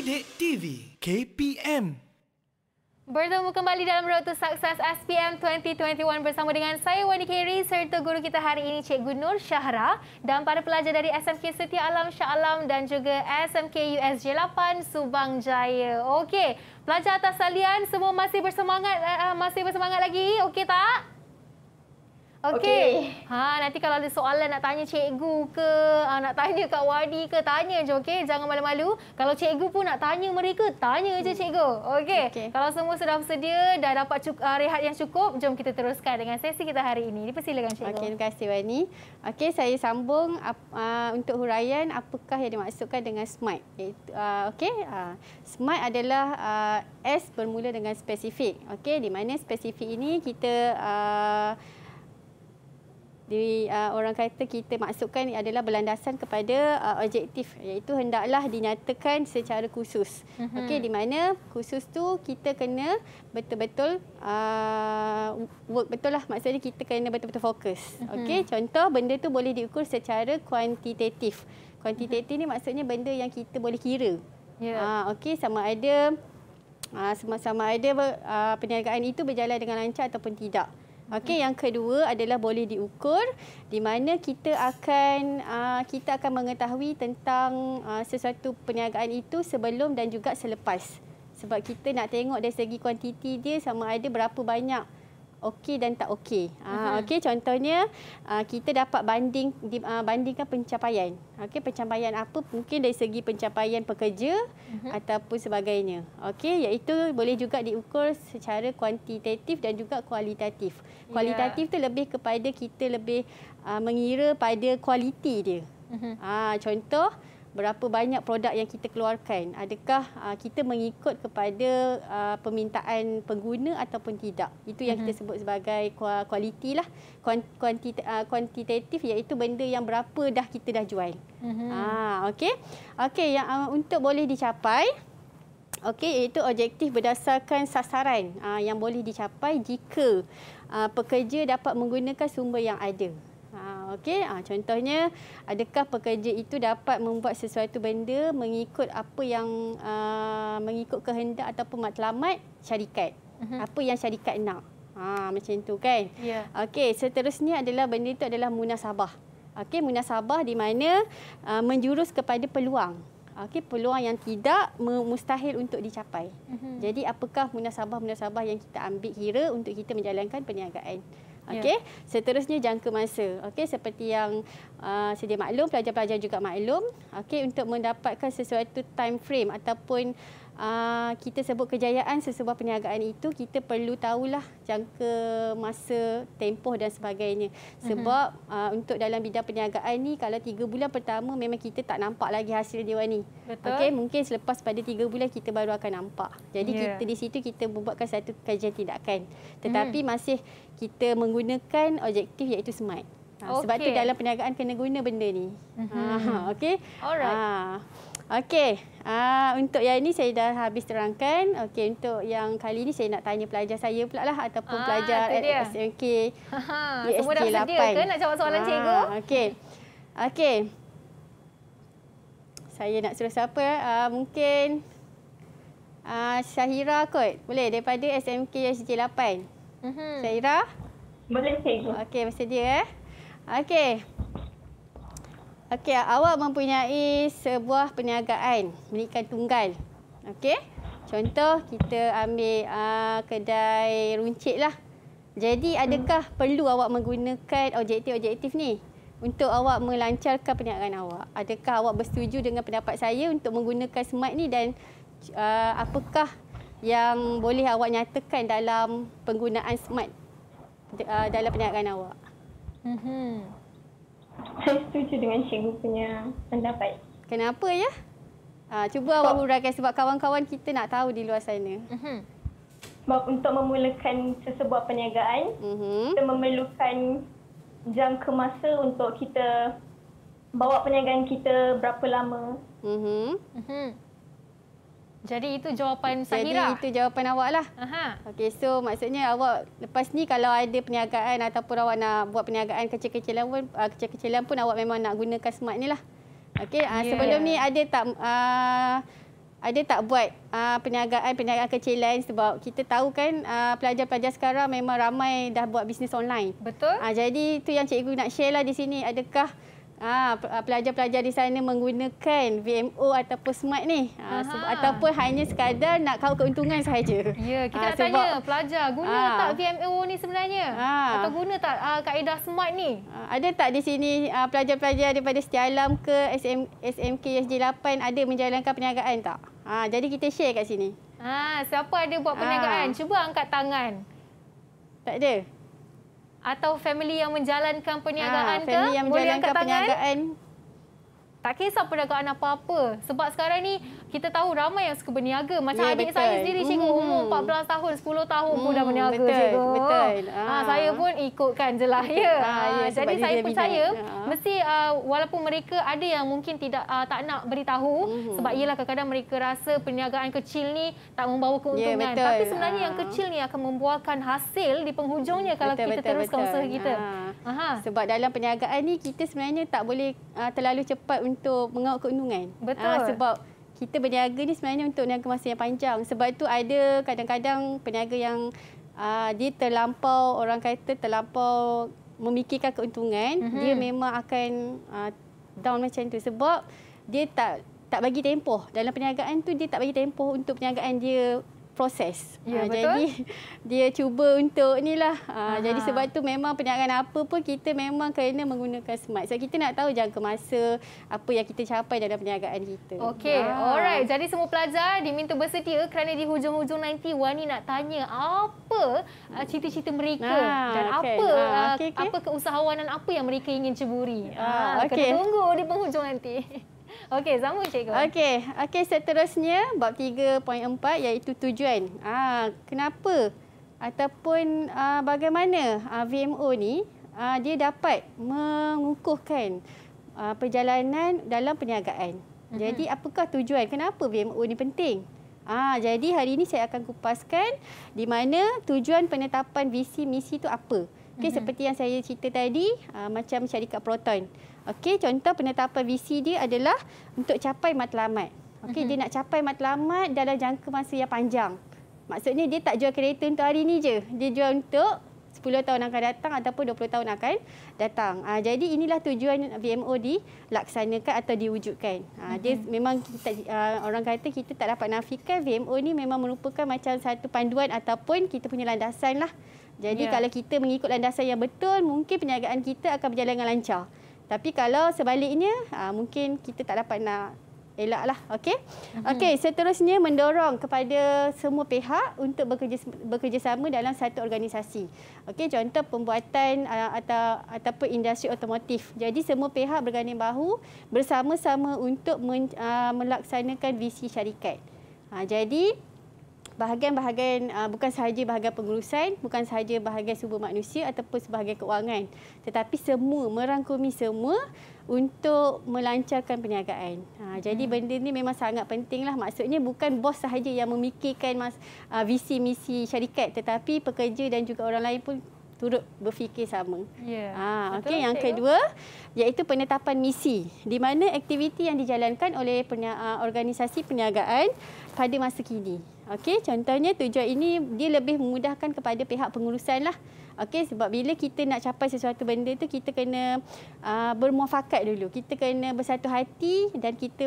Sidik TV KPM Bertemu kembali dalam Road to Success SPM 2021 bersama dengan saya Wani Kiri serta guru kita hari ini Cikgu Nur Syahra dan para pelajar dari SMK Setia Alam Shah Alam dan juga SMK USJ 8 Subang Jaya. Okey, pelajar atas salian semua masih bersemangat uh, masih bersemangat lagi. Okey tak? Okey. Okay. Ha nanti kalau ada soalan nak tanya cikgu ke, ha, nak tanya Kak Wadi ke, tanya je okey. Jangan malu-malu. Kalau cikgu pun nak tanya mereka, tanya je hmm. cikgu. Okey. Okay. Kalau semua sudah bersedia dan dapat uh, rehat yang cukup, jom kita teruskan dengan sesi kita hari ini. Dipersilakan cikgu. Okey, terima kasih Wani. Okey, saya sambung uh, untuk huraian apakah yang dimaksudkan dengan SMART. Uh, okey. Uh, SMART adalah uh, S bermula dengan spesifik. Okey, di mana spesifik ini kita uh, diri uh, orang kata kita maksudkan adalah berlandasan kepada uh, objektif iaitu hendaklah dinyatakan secara khusus. Mm-hmm. Okey di mana khusus tu kita kena betul-betul uh, work betul lah maksudnya kita kena betul-betul fokus. Mm-hmm. Okey contoh benda tu boleh diukur secara kuantitatif. Kuantitatif mm-hmm. ni maksudnya benda yang kita boleh kira. Ya. Yeah. Uh, okey sama ada uh, ah, sama sama ada uh, perniagaan itu berjalan dengan lancar ataupun tidak. Okey, yang kedua adalah boleh diukur di mana kita akan ah, kita akan mengetahui tentang ah, sesuatu perniagaan itu sebelum dan juga selepas. Sebab kita nak tengok dari segi kuantiti dia sama ada berapa banyak okey dan tak okey. Uh-huh. Okey, contohnya uh, kita dapat banding uh, bandingkan pencapaian. Okey, pencapaian apa? Mungkin dari segi pencapaian pekerja uh-huh. ataupun sebagainya. Okey, iaitu boleh juga diukur secara kuantitatif dan juga kualitatif. Ya. Kualitatif yeah. tu lebih kepada kita lebih uh, mengira pada kualiti dia. Uh-huh. Uh, contoh, berapa banyak produk yang kita keluarkan. Adakah uh, kita mengikut kepada uh, permintaan pengguna ataupun tidak. Itu yang uh-huh. kita mhm. sebut sebagai kualiti. Lah. Ah, kuantitatif iaitu benda yang berapa dah kita dah jual. Uh-huh. Ah, okay. Okay, yang uh, untuk boleh dicapai, okay, iaitu objektif berdasarkan sasaran uh, yang boleh dicapai jika uh, pekerja dapat menggunakan sumber yang ada. Okey, ha, contohnya adakah pekerja itu dapat membuat sesuatu benda mengikut apa yang uh, mengikut kehendak ataupun matlamat syarikat? Uh-huh. Apa yang syarikat nak? Ha, macam tu kan? Yeah. Okey, seterusnya adalah benda itu adalah munasabah. Okey, munasabah di mana uh, menjurus kepada peluang. Okey, peluang yang tidak mustahil untuk dicapai. Uh-huh. Jadi apakah munasabah-munasabah yang kita ambil kira untuk kita menjalankan perniagaan? Ya. Okey. Ya. Seterusnya jangka masa. Okey, seperti yang uh, sedia maklum, pelajar-pelajar juga maklum, okey untuk mendapatkan sesuatu time frame ataupun uh, kita sebut kejayaan sesebuah perniagaan itu kita perlu tahulah jangka masa tempoh dan sebagainya mhm. sebab uh, untuk dalam bidang perniagaan ni kalau tiga bulan pertama memang kita tak nampak lagi hasil dia ni okey mungkin selepas pada tiga bulan kita baru akan nampak jadi yeah. kita di situ kita membuatkan satu kajian tindakan hmm. tetapi hmm. masih kita menggunakan objektif iaitu smart ah, okay. Sebab tu dalam perniagaan kena guna benda ni. Mm-hmm. Ha, okay. Alright. Ha. Okey, uh, untuk yang ini saya dah habis terangkan. Okey, untuk yang kali ini saya nak tanya pelajar saya pula lah ataupun ah, pelajar SMK. Ha, semua dah sedia ke nak jawab soalan ah, cikgu? Okey. Okey. Saya nak suruh siapa? Uh, mungkin uh, Syahira kot. Boleh daripada SMK SJ8. Mm -hmm. Syahira? Boleh cikgu. Okey, bersedia eh. Okey. Okey, awak mempunyai sebuah perniagaan milikan tunggal. Okey. Contoh kita ambil uh, kedai runcit lah. Jadi adakah hmm. perlu awak menggunakan objektif-objektif ni untuk awak melancarkan perniagaan awak? Adakah awak bersetuju dengan pendapat saya untuk menggunakan smart ni dan uh, apakah yang boleh awak nyatakan dalam penggunaan smart uh, dalam perniagaan awak? Mhm. Saya setuju dengan cikgu punya pendapat. Kenapa ya? Ha, cuba awak huraikan sebab kawan-kawan kita nak tahu di luar sana. Uh-huh. Untuk memulakan sesebuah perniagaan, uh-huh. kita memerlukan jangka masa untuk kita bawa perniagaan kita berapa lama. Uh-huh. Uh-huh. Jadi itu jawapan Sahira. Jadi itu jawapan awak lah. Okey, so maksudnya awak lepas ni kalau ada perniagaan ataupun awak nak buat perniagaan kecil-kecilan pun, uh, ah, kecil-kecilan pun awak memang nak gunakan smart ni lah. Okey, uh, ah, yeah. sebelum ni ada tak uh, ada tak buat uh, perniagaan perniagaan kecilan sebab kita tahu kan uh, pelajar-pelajar sekarang memang ramai dah buat bisnes online. Betul. Uh, jadi itu yang cikgu nak share lah di sini adakah Ha, pelajar-pelajar di sana menggunakan VMO ataupun smart ni ha, ataupun hanya sekadar nak kau keuntungan sahaja. Ya, kita ha, nak sebab, tanya pelajar guna ha, tak VMO ni sebenarnya? Ha, Atau guna tak uh, kaedah smart ni? Ada tak di sini uh, pelajar-pelajar daripada Setia Alam ke SM, SMK SJ8 ada menjalankan perniagaan tak? Ha, jadi kita share kat sini. Ha, siapa ada buat perniagaan? Ha. Cuba angkat tangan. Tak ada? atau family yang menjalankan perniagaan ha, ke? Family yang menjalankan perniagaan. Tak kisah perniagaan apa-apa. Sebab sekarang ni kita tahu ramai yang suka berniaga. Macam yeah, adik betul. saya sendiri, cikgu mm. umur 14 hmm. tahun, 10 tahun mm. pun dah hmm, berniaga, betul. cikgu. Betul. Ha, Saya ah. pun ikutkan je lah. Ya. Ha, ya, Jadi saya percaya, ha. mesti uh, walaupun mereka ada yang mungkin tidak uh, tak nak beritahu, mm. sebab ialah kadang-kadang mereka rasa perniagaan kecil ni tak membawa ya, keuntungan. Yeah, Tapi sebenarnya ha. yang kecil ni akan membuahkan hasil di penghujungnya kalau betul, kita betul, teruskan betul. usaha kita. Ha. Aha. Sebab dalam perniagaan ni, kita sebenarnya tak boleh uh, terlalu cepat untuk mengawal keuntungan. Betul. Ha, sebab kita berniaga ni sebenarnya untuk niaga masa yang panjang. Sebab itu ada kadang-kadang peniaga yang uh, dia terlampau, orang kata terlampau memikirkan keuntungan, mm-hmm. dia memang akan uh, down macam tu. Sebab dia tak tak bagi tempoh. Dalam perniagaan tu dia tak bagi tempoh untuk perniagaan dia proses. Ya, uh, jadi dia cuba untuk ni lah. Uh, jadi sebab tu memang perniagaan apa pun kita memang kena menggunakan smart. Sebab kita nak tahu jangka masa apa yang kita capai dalam perniagaan kita. Okey. Ya. Alright. Jadi semua pelajar diminta bersedia kerana di hujung-hujung nanti Wani nak tanya apa uh, cita-cita mereka ha, dan okay. apa ha, okay, okay. apa keusahawanan apa yang mereka ingin ceburi. Ha, ha, okay. Kena tunggu di penghujung nanti. Okey, sama cikgu. Okey, okey seterusnya bab 3.4 iaitu tujuan. Ah, kenapa ataupun ah, bagaimana ah, VMO ni ah, dia dapat mengukuhkan ah, perjalanan dalam perniagaan. Mm -hmm. Jadi apakah tujuan? Kenapa VMO ni penting? Ah, jadi hari ini saya akan kupaskan di mana tujuan penetapan visi misi itu apa. Okay, mm -hmm. seperti yang saya cerita tadi, ah, macam syarikat Proton. Okey, contoh penetapan visi dia adalah untuk capai matlamat. Okey, uh-huh. dia nak capai matlamat dalam jangka masa yang panjang. Maksudnya dia tak jual kereta untuk hari ini je. Dia jual untuk 10 tahun akan datang ataupun 20 tahun akan datang. Ha, jadi inilah tujuan VMO dilaksanakan atau diwujudkan. Ha, mm-hmm. Dia mhm. memang kita, ah, orang kata kita tak dapat nafikan VMO ni memang merupakan macam satu panduan ataupun kita punya landasan lah. Jadi yeah. kalau kita mengikut landasan yang betul mungkin perniagaan kita akan berjalan dengan lancar. Tapi kalau sebaliknya, uh, mungkin kita tak dapat nak elak elaklah. Okey. Mhm. Okay, seterusnya mendorong kepada semua pihak untuk bekerjasama dalam satu organisasi. okay? contoh pembuatan ah, atau ataupun industri otomotif. Jadi semua pihak berganding bahu bersama-sama untuk men, uh, melaksanakan visi syarikat. Uh, jadi bahagian-bahagian uh, bukan sahaja bahagian pengurusan, bukan sahaja bahagian sumber manusia ataupun sebahagian kewangan. Tetapi semua, merangkumi semua untuk melancarkan perniagaan. Ha, hmm. Jadi benda ini memang sangat penting. Lah. Maksudnya bukan bos sahaja yang memikirkan mas, uh, visi misi syarikat tetapi pekerja dan juga orang lain pun turut berfikir sama. Yeah. Ha, okay. Yang kedua, iaitu penetapan misi. Di mana aktiviti yang dijalankan oleh perniaga, uh, organisasi perniagaan pada masa kini. Okey, contohnya tujuan ini dia lebih memudahkan kepada pihak pengurusan lah. Okey sebab bila kita nak capai sesuatu benda tu kita kena uh, bermuafakat dulu. Kita kena bersatu hati dan kita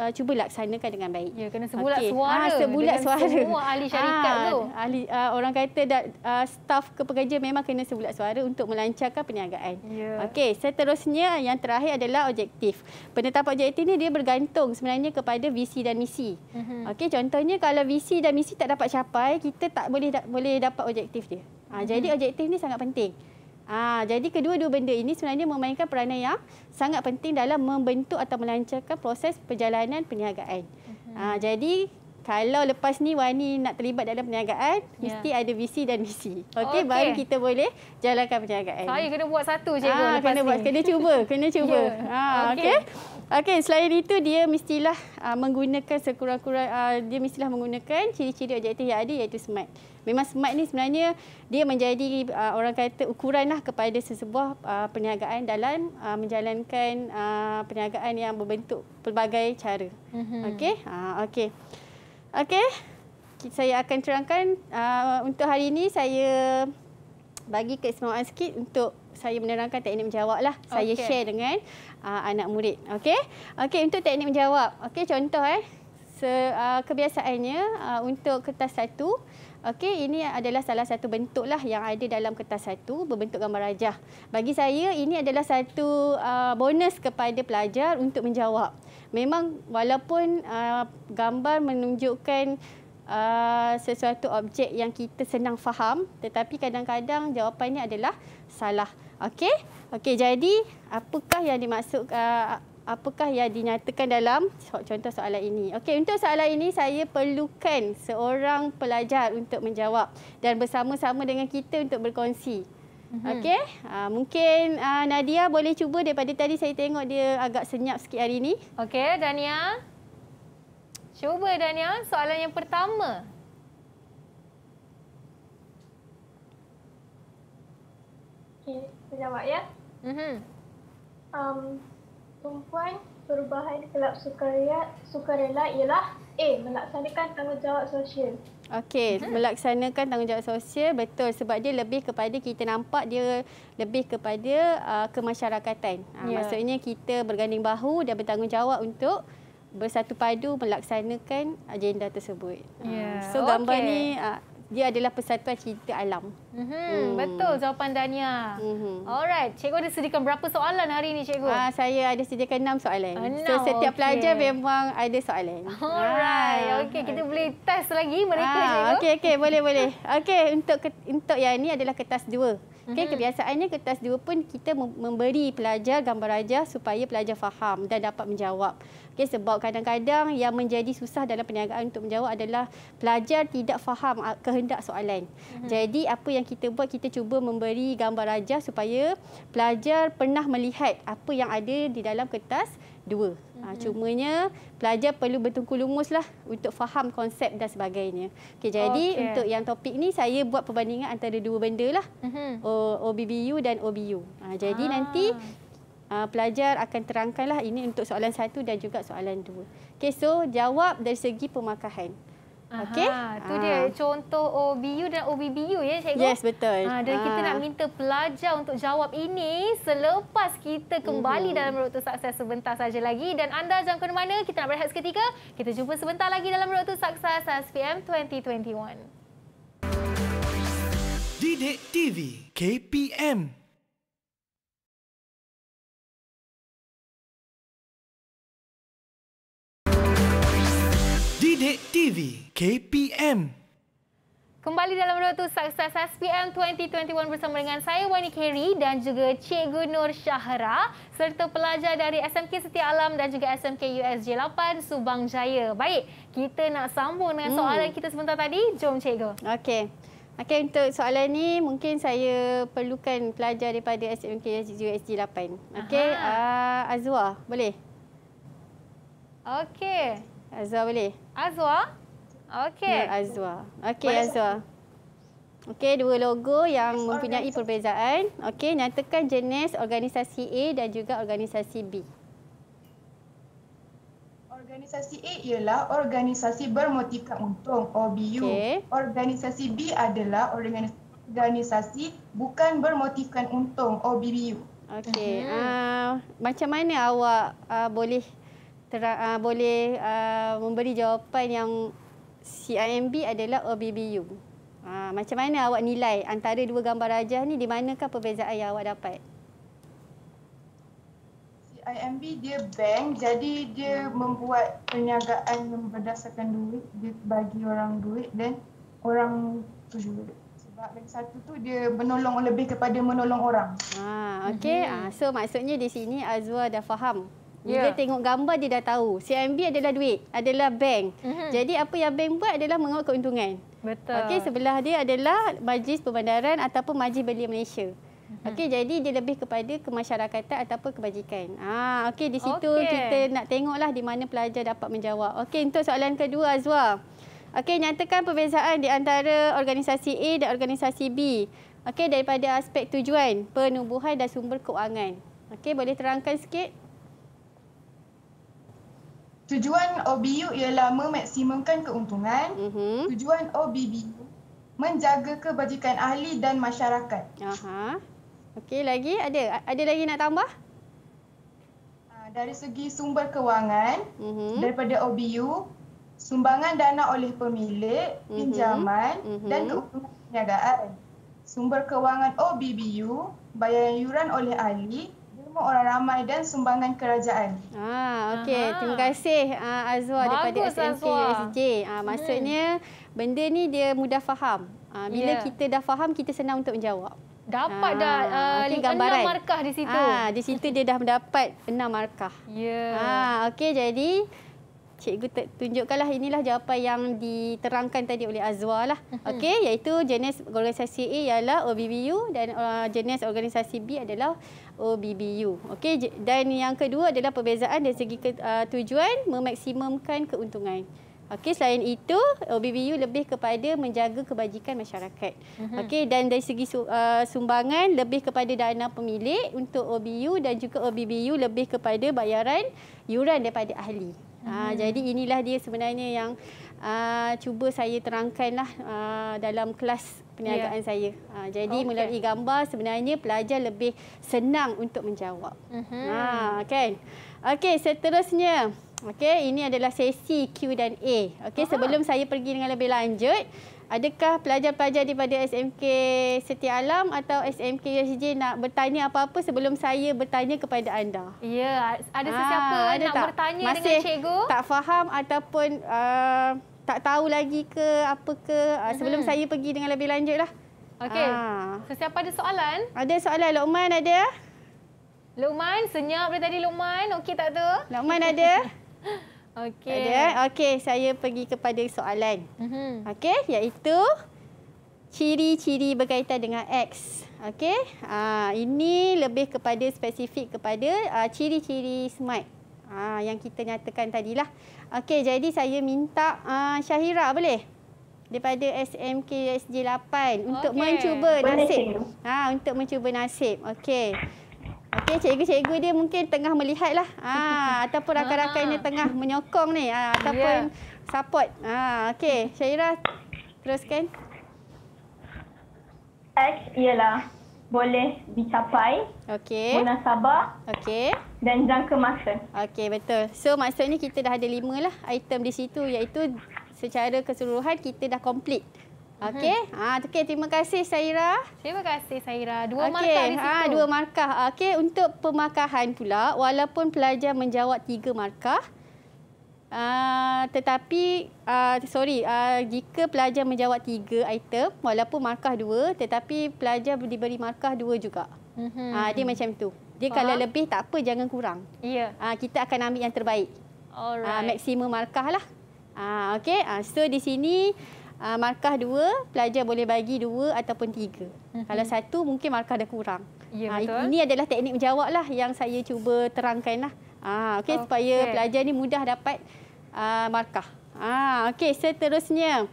uh, cuba laksanakan dengan baik. Ya kena sebulat okay. suara. Ha, sebulat suara. Semua ahli ah, syarikat ha, tu. Ahli uh, orang kata dah uh, staff ke pekerja memang kena sebulat suara untuk melancarkan perniagaan. Ya. Okey, seterusnya yang terakhir adalah objektif. Penetapan objektif ni dia bergantung sebenarnya kepada visi dan misi. Mm-hmm. Okey, contohnya kalau visi dan misi tak dapat capai, kita tak boleh da- boleh dapat objektif dia. Ha, jadi hmm. objektif ni sangat penting. Ha, jadi kedua-dua benda ini sebenarnya memainkan peranan yang sangat penting dalam membentuk atau melancarkan proses perjalanan perniagaan. Ha, jadi kalau lepas ni Wani nak terlibat dalam perniagaan, yeah. mesti ada visi dan misi. Okey, okay. baru kita boleh jalankan perniagaan. Saya kena buat satu cikgu ha, lepas kena ni. Buat, kena cuba, kena ya. cuba. Yeah. Ha, okay. okay. Okey, selain itu dia mestilah uh, menggunakan sekurang-kurang uh, ah, dia mestilah menggunakan ciri-ciri objektif yang ada iaitu smart. Memang smart ni sebenarnya dia menjadi uh, orang kata ukuranlah kepada sesebuah uh, perniagaan dalam uh, menjalankan uh, perniagaan yang berbentuk pelbagai cara. Mm-hmm. Okey, uh, okey. Okey. Saya akan terangkan uh, untuk hari ini saya bagi keistimewaan sikit untuk saya menerangkan teknik menjawab lah. Saya share dengan uh, anak murid. Okey. Okey untuk teknik menjawab. Okey contoh eh. Se, uh, kebiasaannya uh, untuk kertas satu. Okey ini adalah salah satu bentuklah yang ada dalam kertas satu berbentuk gambar rajah. Bagi saya ini adalah satu uh, bonus kepada pelajar untuk menjawab. Memang walaupun uh, gambar menunjukkan Uh, sesuatu objek yang kita senang faham tetapi kadang-kadang jawapannya adalah salah. Okey. Okey, jadi apakah yang dimaksud uh, apakah yang dinyatakan dalam contoh soalan ini? Okey, untuk soalan ini saya perlukan seorang pelajar untuk menjawab dan bersama-sama dengan kita untuk berkongsi. Mhm. Okey, uh, mungkin uh, Nadia boleh cuba daripada tadi saya tengok dia agak senyap sikit hari ini. Okey, Dania. Cuba Dania, soalan yang pertama. Okey. Saya jawab ya. Mm-hmm. Um, tumpuan perubahan kelab sukarela, sukarela ialah A. Melaksanakan tanggungjawab sosial. Okey, mm-hmm. melaksanakan tanggungjawab sosial betul sebab dia lebih kepada kita nampak dia lebih kepada uh, kemasyarakatan. Ha, yeah. maksudnya kita berganding bahu dan bertanggungjawab untuk bersatu padu melaksanakan agenda tersebut. Yeah. So gambar okay. ni uh, dia adalah persatuan cinta alam. Mm-hmm. Mm. Betul jawapan Dania. Mm-hmm. Alright, cikgu ada sediakan berapa soalan hari ini cikgu? Ah, saya ada sediakan enam soalan. Enam, so, setiap okay. pelajar memang ada soalan. Alright, ah. okay, kita boleh test lagi mereka ah, cikgu. Okay, okay, boleh, boleh. Okay, untuk untuk yang ini adalah kertas dua. Okay, mhm. kebiasaannya kertas dua pun kita memberi pelajar gambar aja supaya pelajar faham dan dapat menjawab. Okey sebab kadang-kadang yang menjadi susah dalam perniagaan untuk menjawab adalah pelajar tidak faham ah, kehendak soalan. Mm-hmm. Jadi apa yang kita buat kita cuba memberi gambar rajah supaya pelajar pernah melihat apa yang ada di dalam kertas dua. Ha, cumanya pelajar perlu bertungkul lah untuk faham konsep dan sebagainya. Okay, jadi okay. untuk yang topik ni saya buat perbandingan antara dua benda lah. Uh-huh. Mhm. OBBU dan OBU. Ah, jadi ah. nanti uh, pelajar akan terangkanlah ini untuk soalan satu dan juga soalan dua. Okay, so jawab dari segi pemakaian. Okey. Ha, tu dia ah. contoh OBU dan OBBU ya, cikgu. Yes, betul. Ha, dan ha. kita nak minta pelajar untuk jawab ini selepas kita kembali uhum. dalam rotu sukses sebentar saja lagi dan anda jangan ke mana-mana, kita nak berehat seketika. Kita jumpa sebentar lagi dalam rotu sukses SPM 2021. Didik TV KPM Didik TV KPM Kembali dalam rotu sukses SPM 2021 bersama dengan saya Wani Kerry dan juga Cikgu Nur Syahra serta pelajar dari SMK Setia Alam dan juga SMK USJ 8 Subang Jaya. Baik, kita nak sambung dengan hmm. soalan hmm. kita sebentar tadi. Jom Cikgu. Okey. Okey untuk soalan ni mungkin saya perlukan pelajar daripada SMK USJ 8. Okey, uh, ah, Azwa, boleh? Okey. Azwa boleh? Azwa? Okey. Ya, Azwa. Okey, Azwa. Okey, dua logo yang mempunyai perbezaan. Okey, nyatakan jenis organisasi A dan juga organisasi B. Organisasi A ialah organisasi bermotifkan untung, OBU. Okay. Organisasi B adalah organisasi bukan bermotifkan untung, OBBU. Okey, hmm. uh, macam mana awak uh, boleh ter, uh, ah, boleh uh, memberi jawapan yang CIMB adalah OBBU. Uh, ah, macam mana awak nilai antara dua gambar rajah ni di manakah perbezaan yang awak dapat? IMB dia bank jadi dia membuat perniagaan yang berdasarkan duit dia bagi orang duit dan orang tu juga sebab bank satu tu dia menolong lebih kepada menolong orang. Ha okey mm-hmm. so maksudnya di sini Azwa dah faham bila yeah. tengok gambar dia dah tahu CIMB adalah duit, adalah bank. Mm -hmm. Jadi apa yang bank buat adalah mengawal keuntungan. Betul. Okey, sebelah dia adalah Majlis Perbandaran ataupun Majlis Belia Malaysia. Mhm. Okey jadi dia lebih kepada kemasyarakatan ataupun kebajikan. Ah okey di situ okay. kita nak tengoklah di mana pelajar dapat menjawab. Okey untuk soalan kedua Azwa. Okey nyatakan perbezaan di antara organisasi A dan organisasi B. Okey daripada aspek tujuan, penubuhan dan sumber kewangan. Okey boleh terangkan sikit? Tujuan OBU ialah memaksimumkan keuntungan. Mm-hmm. Tujuan OBBU menjaga kebajikan ahli dan masyarakat. Aha. Okey, lagi ada ada lagi nak tambah? Ah, dari segi sumber kewangan mm-hmm. daripada OBU, sumbangan dana oleh pemilik, mm-hmm. pinjaman mm-hmm. dan keuntungan perniagaan. Sumber kewangan OBBU, bayaran yuran oleh ahli, semua orang ramai dan sumbangan kerajaan. Ah, okey. Terima kasih uh, ah, Azwa Bagus, daripada SMK SJ. Ah, uh, maksudnya hmm. benda ni dia mudah faham. Uh, bila yeah. kita dah faham, kita senang untuk menjawab. Dapat ha, dah uh, okay, gambaran. 6 markah di situ. Ha, di situ dia dah mendapat enam markah. Ya. Yeah. Ah, okey jadi cikgu tunjukkanlah inilah jawapan yang diterangkan tadi oleh Azwa lah. Mhm. Okey, iaitu jenis organisasi A ialah OBBU dan uh, jenis organisasi B adalah OBBU. Okey, dan yang kedua adalah perbezaan dari segi uh, tujuan memaksimumkan keuntungan. Okey, selain itu OBBU lebih kepada menjaga kebajikan masyarakat. Mhm. Okey, dan dari segi uh, sumbangan lebih kepada dana pemilik untuk OBU dan juga OBBU lebih kepada bayaran yuran daripada ahli. Uh, jadi inilah dia sebenarnya yang uh, cuba saya terangkanlah uh, dalam kelas perniagaan yeah. saya. Ha, jadi okay. melalui gambar sebenarnya pelajar lebih senang untuk menjawab. Uh -huh. Ha kan? Okey, seterusnya. Okey, ini adalah sesi Q dan A. Okey, sebelum saya pergi dengan lebih lanjut, Adakah pelajar-pelajar daripada SMK Setia Alam atau SMK USJ nak bertanya apa-apa sebelum saya bertanya kepada anda? Ya, ada ah, sesiapa ha, ada nak tak? bertanya Masih dengan cikgu? Masih tak faham ataupun uh, tak tahu lagi ke apa ke uh, hmm. sebelum saya pergi dengan lebih lanjut lah. Okey. Ha. Sesiapa ada soalan? Ada soalan Lokman ada? Lokman senyap dari tadi Lokman. Okey tak tu? Lokman ada? Okey. Ada eh? Okey, saya pergi kepada soalan. Mhm. Okey, iaitu ciri-ciri berkaitan dengan X. Okey. Ah ini lebih kepada spesifik kepada ah, ciri-ciri uh, smart. Ah yang kita nyatakan tadilah. Okey, jadi saya minta ah uh, Syahira boleh? Daripada SMK SJ8 okay. untuk mencuba nasib. Ah ha, untuk mencuba nasib. Okey. Okey, cikgu-cikgu dia mungkin tengah melihat lah. Ha, ataupun rakan-rakan dia ah. tengah menyokong ni. Ha, ataupun yeah. support. Ha, Okey, Syaira teruskan. X ialah boleh dicapai. Okey. Guna sabar. Okey. Dan jangka masa. Okey, betul. So, maksudnya kita dah ada lima lah item di situ iaitu secara keseluruhan kita dah complete. Okey. Ha, mhm. ah, okay. Terima kasih, Syaira. Terima kasih, Syaira. Dua okay. markah di ah, situ. Ha, dua markah. Ah, okey, untuk pemakahan pula, walaupun pelajar menjawab tiga markah, uh, tetapi, uh, sorry, uh, jika pelajar menjawab tiga item, walaupun markah dua, tetapi pelajar diberi markah dua juga. Mm -hmm. ha, dia macam tu. Dia Faham? kalau lebih, tak apa, jangan kurang. Yeah. Ya. Ha, kita akan ambil yang terbaik. Alright. Ha, maksimum markah lah. Ha, okay. ha, so di sini uh, markah dua, pelajar boleh bagi dua ataupun tiga. Mm-hmm. Kalau satu, mungkin markah dah kurang. Ya, uh, betul. Ini adalah teknik menjawab lah yang saya cuba terangkan. Lah. Uh, ah, okay, oh, supaya okay. pelajar ini mudah dapat uh, markah. Uh, okay, seterusnya.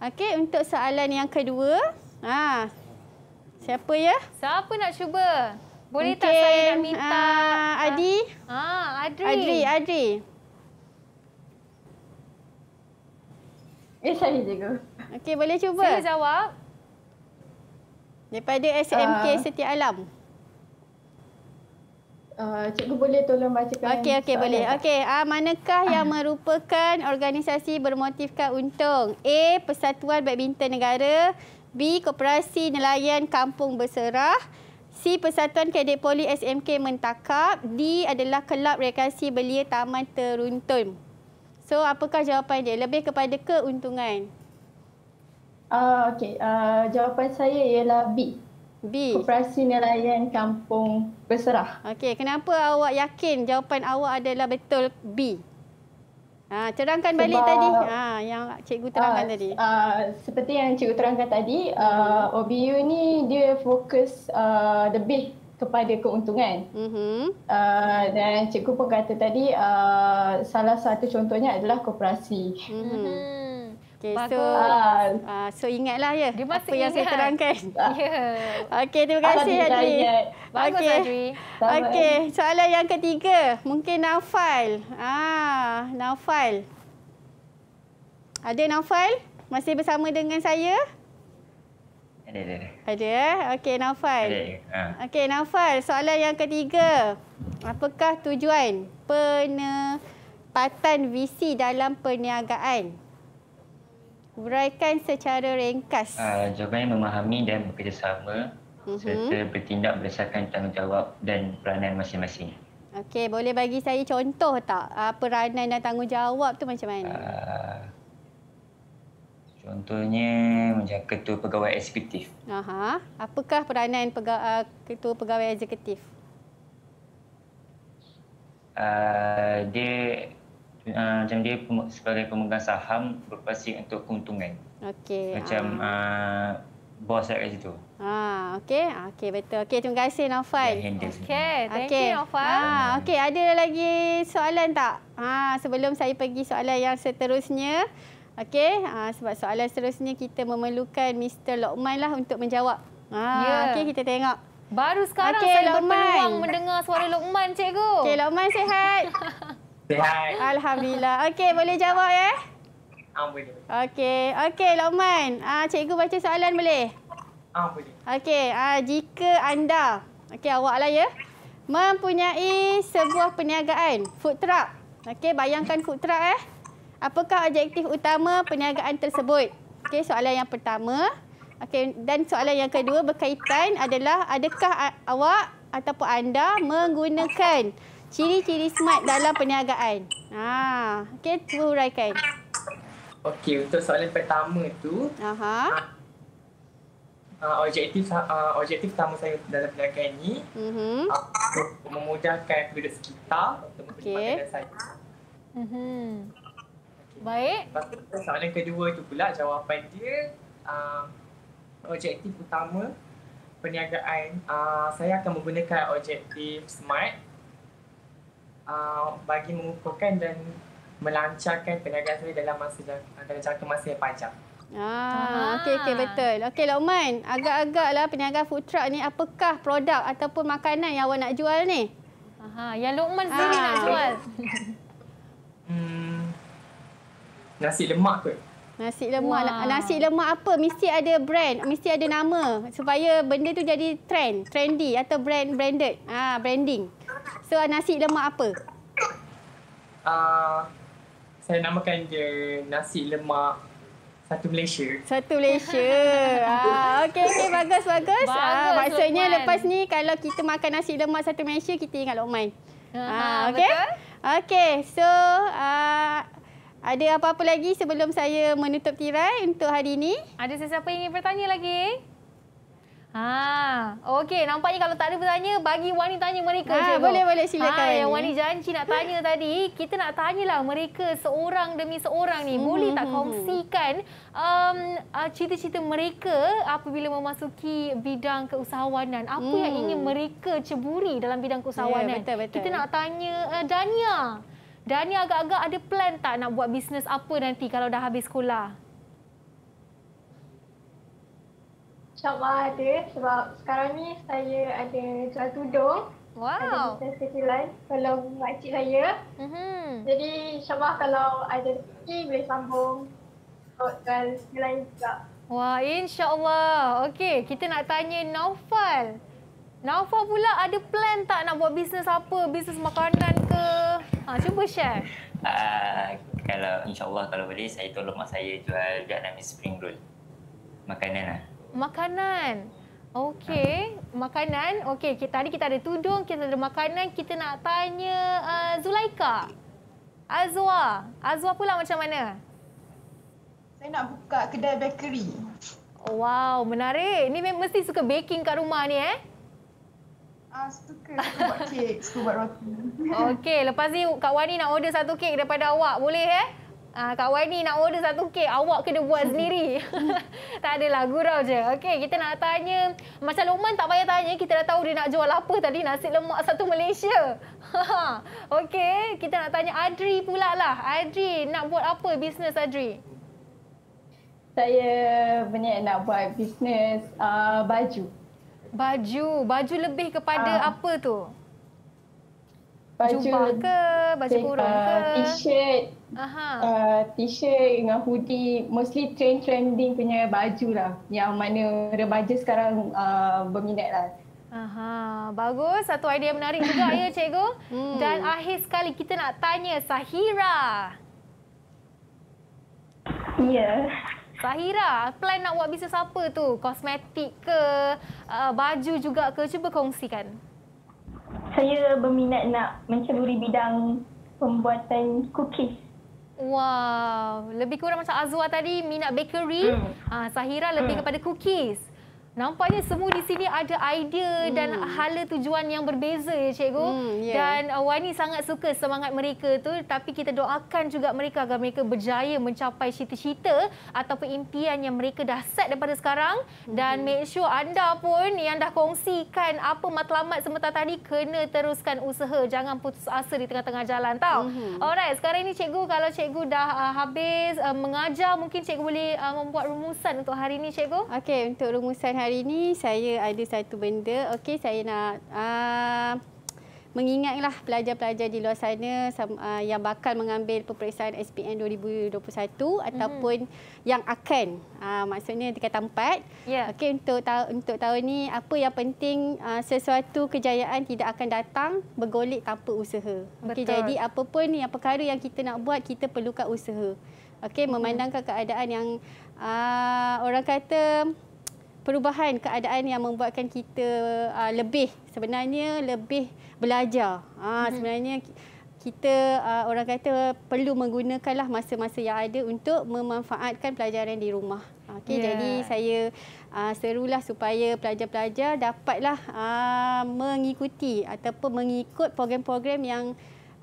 Okay, untuk soalan yang kedua. Uh, siapa ya? Siapa nak cuba? Boleh okay. tak saya nak minta? Uh, Adi. Uh, Adri. Adri, Adri. Eh, saya juga. Okey, boleh cuba. Saya jawab. Daripada SMK uh, ah. Setia Alam. Uh, cikgu boleh tolong bacakan okay, okay, soalan. Okey, okey, boleh. Okey, ah, manakah yang merupakan organisasi bermotifkan untung? A. Persatuan Badminton Negara. B. Koperasi Nelayan Kampung Berserah. C. Persatuan Kadet Poli SMK Mentakap. D. Adalah Kelab Rekasi Belia Taman Teruntun. So, apakah jawapan dia? Lebih kepada keuntungan. Ah uh, okey, uh, jawapan saya ialah B. B. Koperasi Nelayan Kampung Berserah. Okey, kenapa awak yakin jawapan awak adalah betul B? Ha, cerangkan sebab, balik tadi ha, yang cikgu terangkan uh, tadi. Uh, seperti yang cikgu terangkan tadi, uh, ah, OBU ni dia fokus uh, lebih kepada keuntungan. Uh-huh. Uh, dan cikgu pun kata tadi, uh, salah satu contohnya adalah koperasi. Uh-huh. Okey, so, uh, so ingatlah ya dia apa yang saya terangkan. Ya. Okey, terima kasih Adri. Adri. Bagus okay. Adri. Okey, soalan yang ketiga. Mungkin Naufal. Ah, Naufal. Ada Naufal? Masih bersama dengan saya? Ada, ada. Ada, eh? Okey, Naufal. Ada, ha. Ah. Okey, Naufal. Soalan yang ketiga. Apakah tujuan penempatan visi dalam perniagaan? Huraikan secara ringkas. Uh, jawapan yang memahami dan bekerjasama uh-huh. serta bertindak berdasarkan tanggungjawab dan peranan masing-masing. Okey, boleh bagi saya contoh tak uh, peranan dan tanggungjawab tu macam mana? Uh, contohnya macam ketua pegawai eksekutif. Aha, apakah peranan pega- uh, ketua pegawai eksekutif? Uh, dia uh, dia sebagai pemegang saham berpasing untuk keuntungan. Okey. Macam uh. Ah. Uh, ah, bos saya kat situ. Ha, okey. Okey, betul. Okey, terima kasih Nafal. Okey, thank okay. you Nafal. Ha, okey, ada lagi soalan tak? Ah, sebelum saya pergi soalan yang seterusnya. Okey, Ah, sebab soalan seterusnya kita memerlukan Mr. Lokman lah untuk menjawab. Ah, yeah. okey, kita tengok. Baru sekarang okay, saya Lokman. berpeluang mendengar suara Lokman, cikgu. Okey, Lokman sihat. Sehat. Alhamdulillah. Okey, boleh jawab ya? Eh? Ah, okey, okey, Lokman. Ah, cikgu baca soalan boleh? Ah, boleh. Okey, ah, jika anda, okey awak lah ya, mempunyai sebuah perniagaan, food truck. Okey, bayangkan food truck eh. Apakah objektif utama perniagaan tersebut? Okey, soalan yang pertama. Okey, dan soalan yang kedua berkaitan adalah adakah awak ataupun anda menggunakan Ciri-ciri smart dalam perniagaan. Ha, okey, tu huraikan. Okey, untuk soalan pertama tu, aha. Uh, objektif uh, objektif pertama saya dalam perniagaan ini. mm-hmm. uh, memudahkan penduduk sekitar untuk okay. memperlihatkan saya. Mm-hmm. Baik. Lepas tu, soalan kedua tu pula jawapan dia uh, objektif utama perniagaan uh, saya akan menggunakan objektif SMART uh, bagi mengukuhkan dan melancarkan perniagaan saya dalam masa uh, dalam jangka masa yang panjang. Ah, ah, okey okey betul. Okey Lokman, agak-agaklah peniaga food truck ni apakah produk ataupun makanan yang awak nak jual ni? Aha, yang Lokman ah. sendiri nak jual. Hmm. Nasi lemak kot. Nasi lemak. Wah. Nasi lemak apa? Mesti ada brand, mesti ada nama supaya benda tu jadi trend, trendy atau brand branded. Ah, branding. So nasi lemak apa? Uh, saya namakan dia nasi lemak satu Malaysia. Satu Malaysia. ah, okey okey bagus bagus. Ah, bagus ah, maksudnya Luqman. lepas ni kalau kita makan nasi lemak satu Malaysia kita ingat Lokman. Ha ah, okey. Okey. So ah, ada apa-apa lagi sebelum saya menutup tirai untuk hari ini? Ada sesiapa yang ingin bertanya lagi? Ha, okey nampaknya kalau tak ada bertanya bagi Wani tanya mereka. Ha, boleh boleh silakan. Ha, yang Wani janji nak tanya hmm. tadi, kita nak tanyalah mereka seorang demi seorang ni. Boleh tak hmm, hmm, kongsikan um, uh, cerita-cerita mereka apabila memasuki bidang keusahawanan? Apa hmm. yang ingin mereka ceburi dalam bidang keusahawanan? Yeah, betul, betul. Kita nak tanya uh, Dania. Dania agak-agak ada plan tak nak buat bisnes apa nanti kalau dah habis sekolah? InsyaAllah ada eh. sebab sekarang ni saya ada jual tudung. Wow. Ada bisnes kecilan Kalau makcik saya. Mm-hmm. Jadi insyaAllah kalau ada rezeki boleh sambung untuk jual kecilan juga. Wah, insyaAllah. Okey, kita nak tanya Naufal. Naufal pula ada plan tak nak buat bisnes apa? Bisnes makanan ke? Ha, cuba share. Uh, kalau insyaAllah kalau boleh, saya tolong mak saya jual Vietnamese spring roll. Makanan lah. Makanan. Okey, makanan. Okey, kita tadi kita ada tudung, kita ada makanan. Kita nak tanya uh, Zulaika. Azwa. Azwa pula macam mana? Saya nak buka kedai bakery. Wow, menarik. Ni mesti suka baking kat rumah ni eh? Ah, suka. Suka buat kek, suka buat roti. Okey, lepas ni Kak Wani nak order satu kek daripada awak. Boleh eh? Uh, Kak Wani nak order satu kek, awak kena buat sendiri. tak adalah, gurau je. Okey, kita nak tanya. Macam Luqman tak payah tanya, kita dah tahu dia nak jual apa tadi nasi lemak satu Malaysia. Okey, kita nak tanya Adri pula lah. Adri, nak buat apa bisnes Adri? Saya punya nak buat bisnes uh, ah, baju. Baju, baju lebih kepada uh. apa tu? baju Jumpah ke baju kurung uh, ke t-shirt aha uh, t-shirt dengan hoodie mostly trend trending punya baju lah yang mana remaja sekarang uh, berminat lah aha bagus satu idea menarik juga ya cikgu hmm. dan akhir sekali kita nak tanya Sahira Ya. Yeah. Sahira, plan nak buat bisnes apa tu? Kosmetik ke, uh, baju juga ke? Cuba kongsikan saya berminat nak menceburi bidang pembuatan cookies. Wow, lebih kurang macam Azwa tadi minat bakery, hmm. ah Sahira lebih hmm. kepada cookies. Nampaknya semua di sini ada idea hmm. dan hala tujuan yang berbeza ya cikgu. Hmm, yeah. Dan uh, Wani sangat suka semangat mereka tu tapi kita doakan juga mereka agar mereka berjaya mencapai cita-cita ataupun impian yang mereka dah set daripada sekarang hmm, dan make sure anda pun yang dah kongsikan apa matlamat sementara tadi kena teruskan usaha jangan putus asa di tengah-tengah jalan tau. Hmm. Alright sekarang ini cikgu kalau cikgu dah uh, habis uh, mengajar mungkin cikgu boleh uh, membuat rumusan untuk hari ini cikgu. Okey untuk rumusan hari hari ini saya ada satu benda. Okey, saya nak uh, mengingatlah pelajar-pelajar di luar sana uh, yang bakal mengambil peperiksaan SPM mhm. 2021 ataupun mm-hmm. yang akan uh, maksudnya dekat tempat. Yeah. Okey, untuk ta- untuk tahun ni apa yang penting uh, sesuatu kejayaan tidak akan datang bergolek tanpa usaha. Okey, jadi apa pun yang perkara yang kita nak buat kita perlukan usaha. Okey, mm-hmm. memandangkan keadaan yang uh, orang kata perubahan keadaan yang membuatkan kita uh, lebih sebenarnya lebih belajar. Ha, hmm Sebenarnya kita uh, orang kata perlu menggunakanlah masa-masa yang ada untuk memanfaatkan pelajaran di rumah. Okay, yeah. jadi saya uh, serulah supaya pelajar-pelajar dapatlah uh, mengikuti ataupun mengikut program-program yang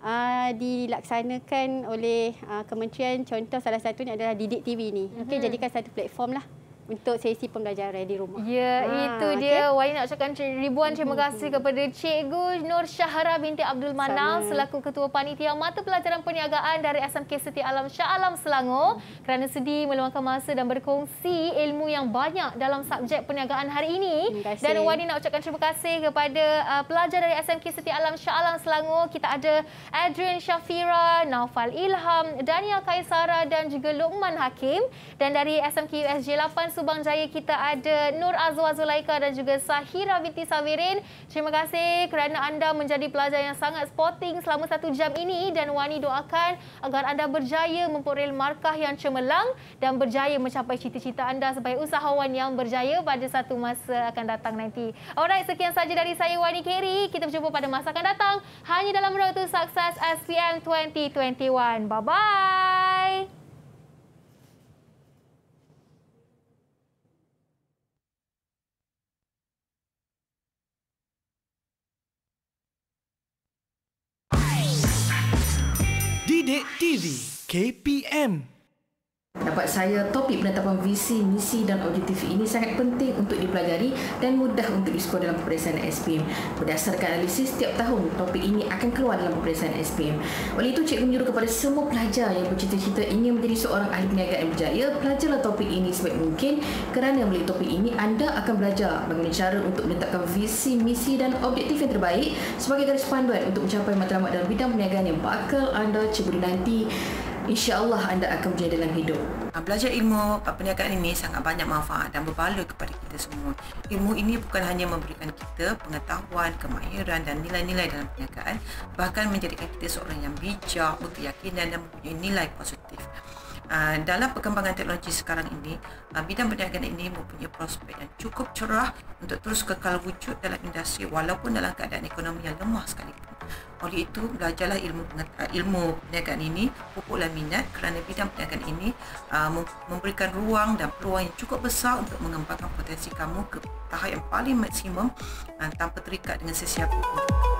uh, dilaksanakan oleh uh, kementerian contoh salah satunya adalah Didik TV ni. Okay, mm-hmm. jadikan satu platform lah untuk sesi pembelajaran di rumah. Ya, ha, itu dia. Okay. Wani nak ucapkan ribuan terima mm-hmm. kasih kepada Cikgu Nur Syahra binti Abdul Manal selaku Ketua Panitia Mata Pelajaran Perniagaan dari SMK Seti Alam Shah Alam Selangor mm-hmm. kerana sedi meluangkan masa dan berkongsi ilmu yang banyak dalam subjek perniagaan hari ini. Dan Wani nak ucapkan terima kasih kepada uh, pelajar dari SMK Seti Alam Shah Alam Selangor. Kita ada Adrian Shafira, Naufal Ilham, Dania Kaisara dan juga Luqman Hakim. Dan dari SMK USJ 8 Subang Jaya kita ada Nur Azwa Zulaika dan juga Sahira Binti Sabirin. Terima kasih kerana anda menjadi pelajar yang sangat sporting selama satu jam ini dan Wani doakan agar anda berjaya memperoleh markah yang cemerlang dan berjaya mencapai cita-cita anda sebagai usahawan yang berjaya pada satu masa akan datang nanti. Alright, sekian saja dari saya Wani Keri. Kita berjumpa pada masa akan datang hanya dalam Road to Success SPM 2021. Bye-bye. TV KPM Dapat saya, topik penetapan visi, misi dan objektif ini sangat penting untuk dipelajari dan mudah untuk diskor dalam peperiksaan SPM. Berdasarkan analisis, setiap tahun topik ini akan keluar dalam peperiksaan SPM. Oleh itu, cikgu menyuruh kepada semua pelajar yang bercita-cita ingin menjadi seorang ahli peniaga yang berjaya, pelajarlah topik ini sebaik mungkin kerana melalui topik ini anda akan belajar bagaimana cara untuk menetapkan visi, misi dan objektif yang terbaik sebagai garis panduan untuk mencapai matlamat dalam bidang perniagaan yang bakal anda cuburi nanti insya-Allah anda akan berjaya dalam hidup. Ah, belajar ilmu ah, perniagaan ini sangat banyak manfaat dan berbaloi kepada kita semua. Ilmu ini bukan hanya memberikan kita pengetahuan, kemahiran dan nilai-nilai dalam perniagaan, bahkan menjadikan kita seorang yang bijak, berkeyakinan dan mempunyai nilai positif. Uh, dalam perkembangan teknologi sekarang ini, uh, bidang perniagaan ini mempunyai prospek yang cukup cerah untuk terus kekal wujud dalam industri walaupun dalam keadaan ekonomi yang lemah sekalipun. Oleh itu, belajarlah ilmu ah, ilmu perniagaan ini, pupuklah minat kerana bidang perniagaan ini ah, memberikan ruang dan peluang yang cukup besar untuk mengembangkan potensi kamu ke tahap yang paling maksimum ah, tanpa terikat dengan sesiapa pun.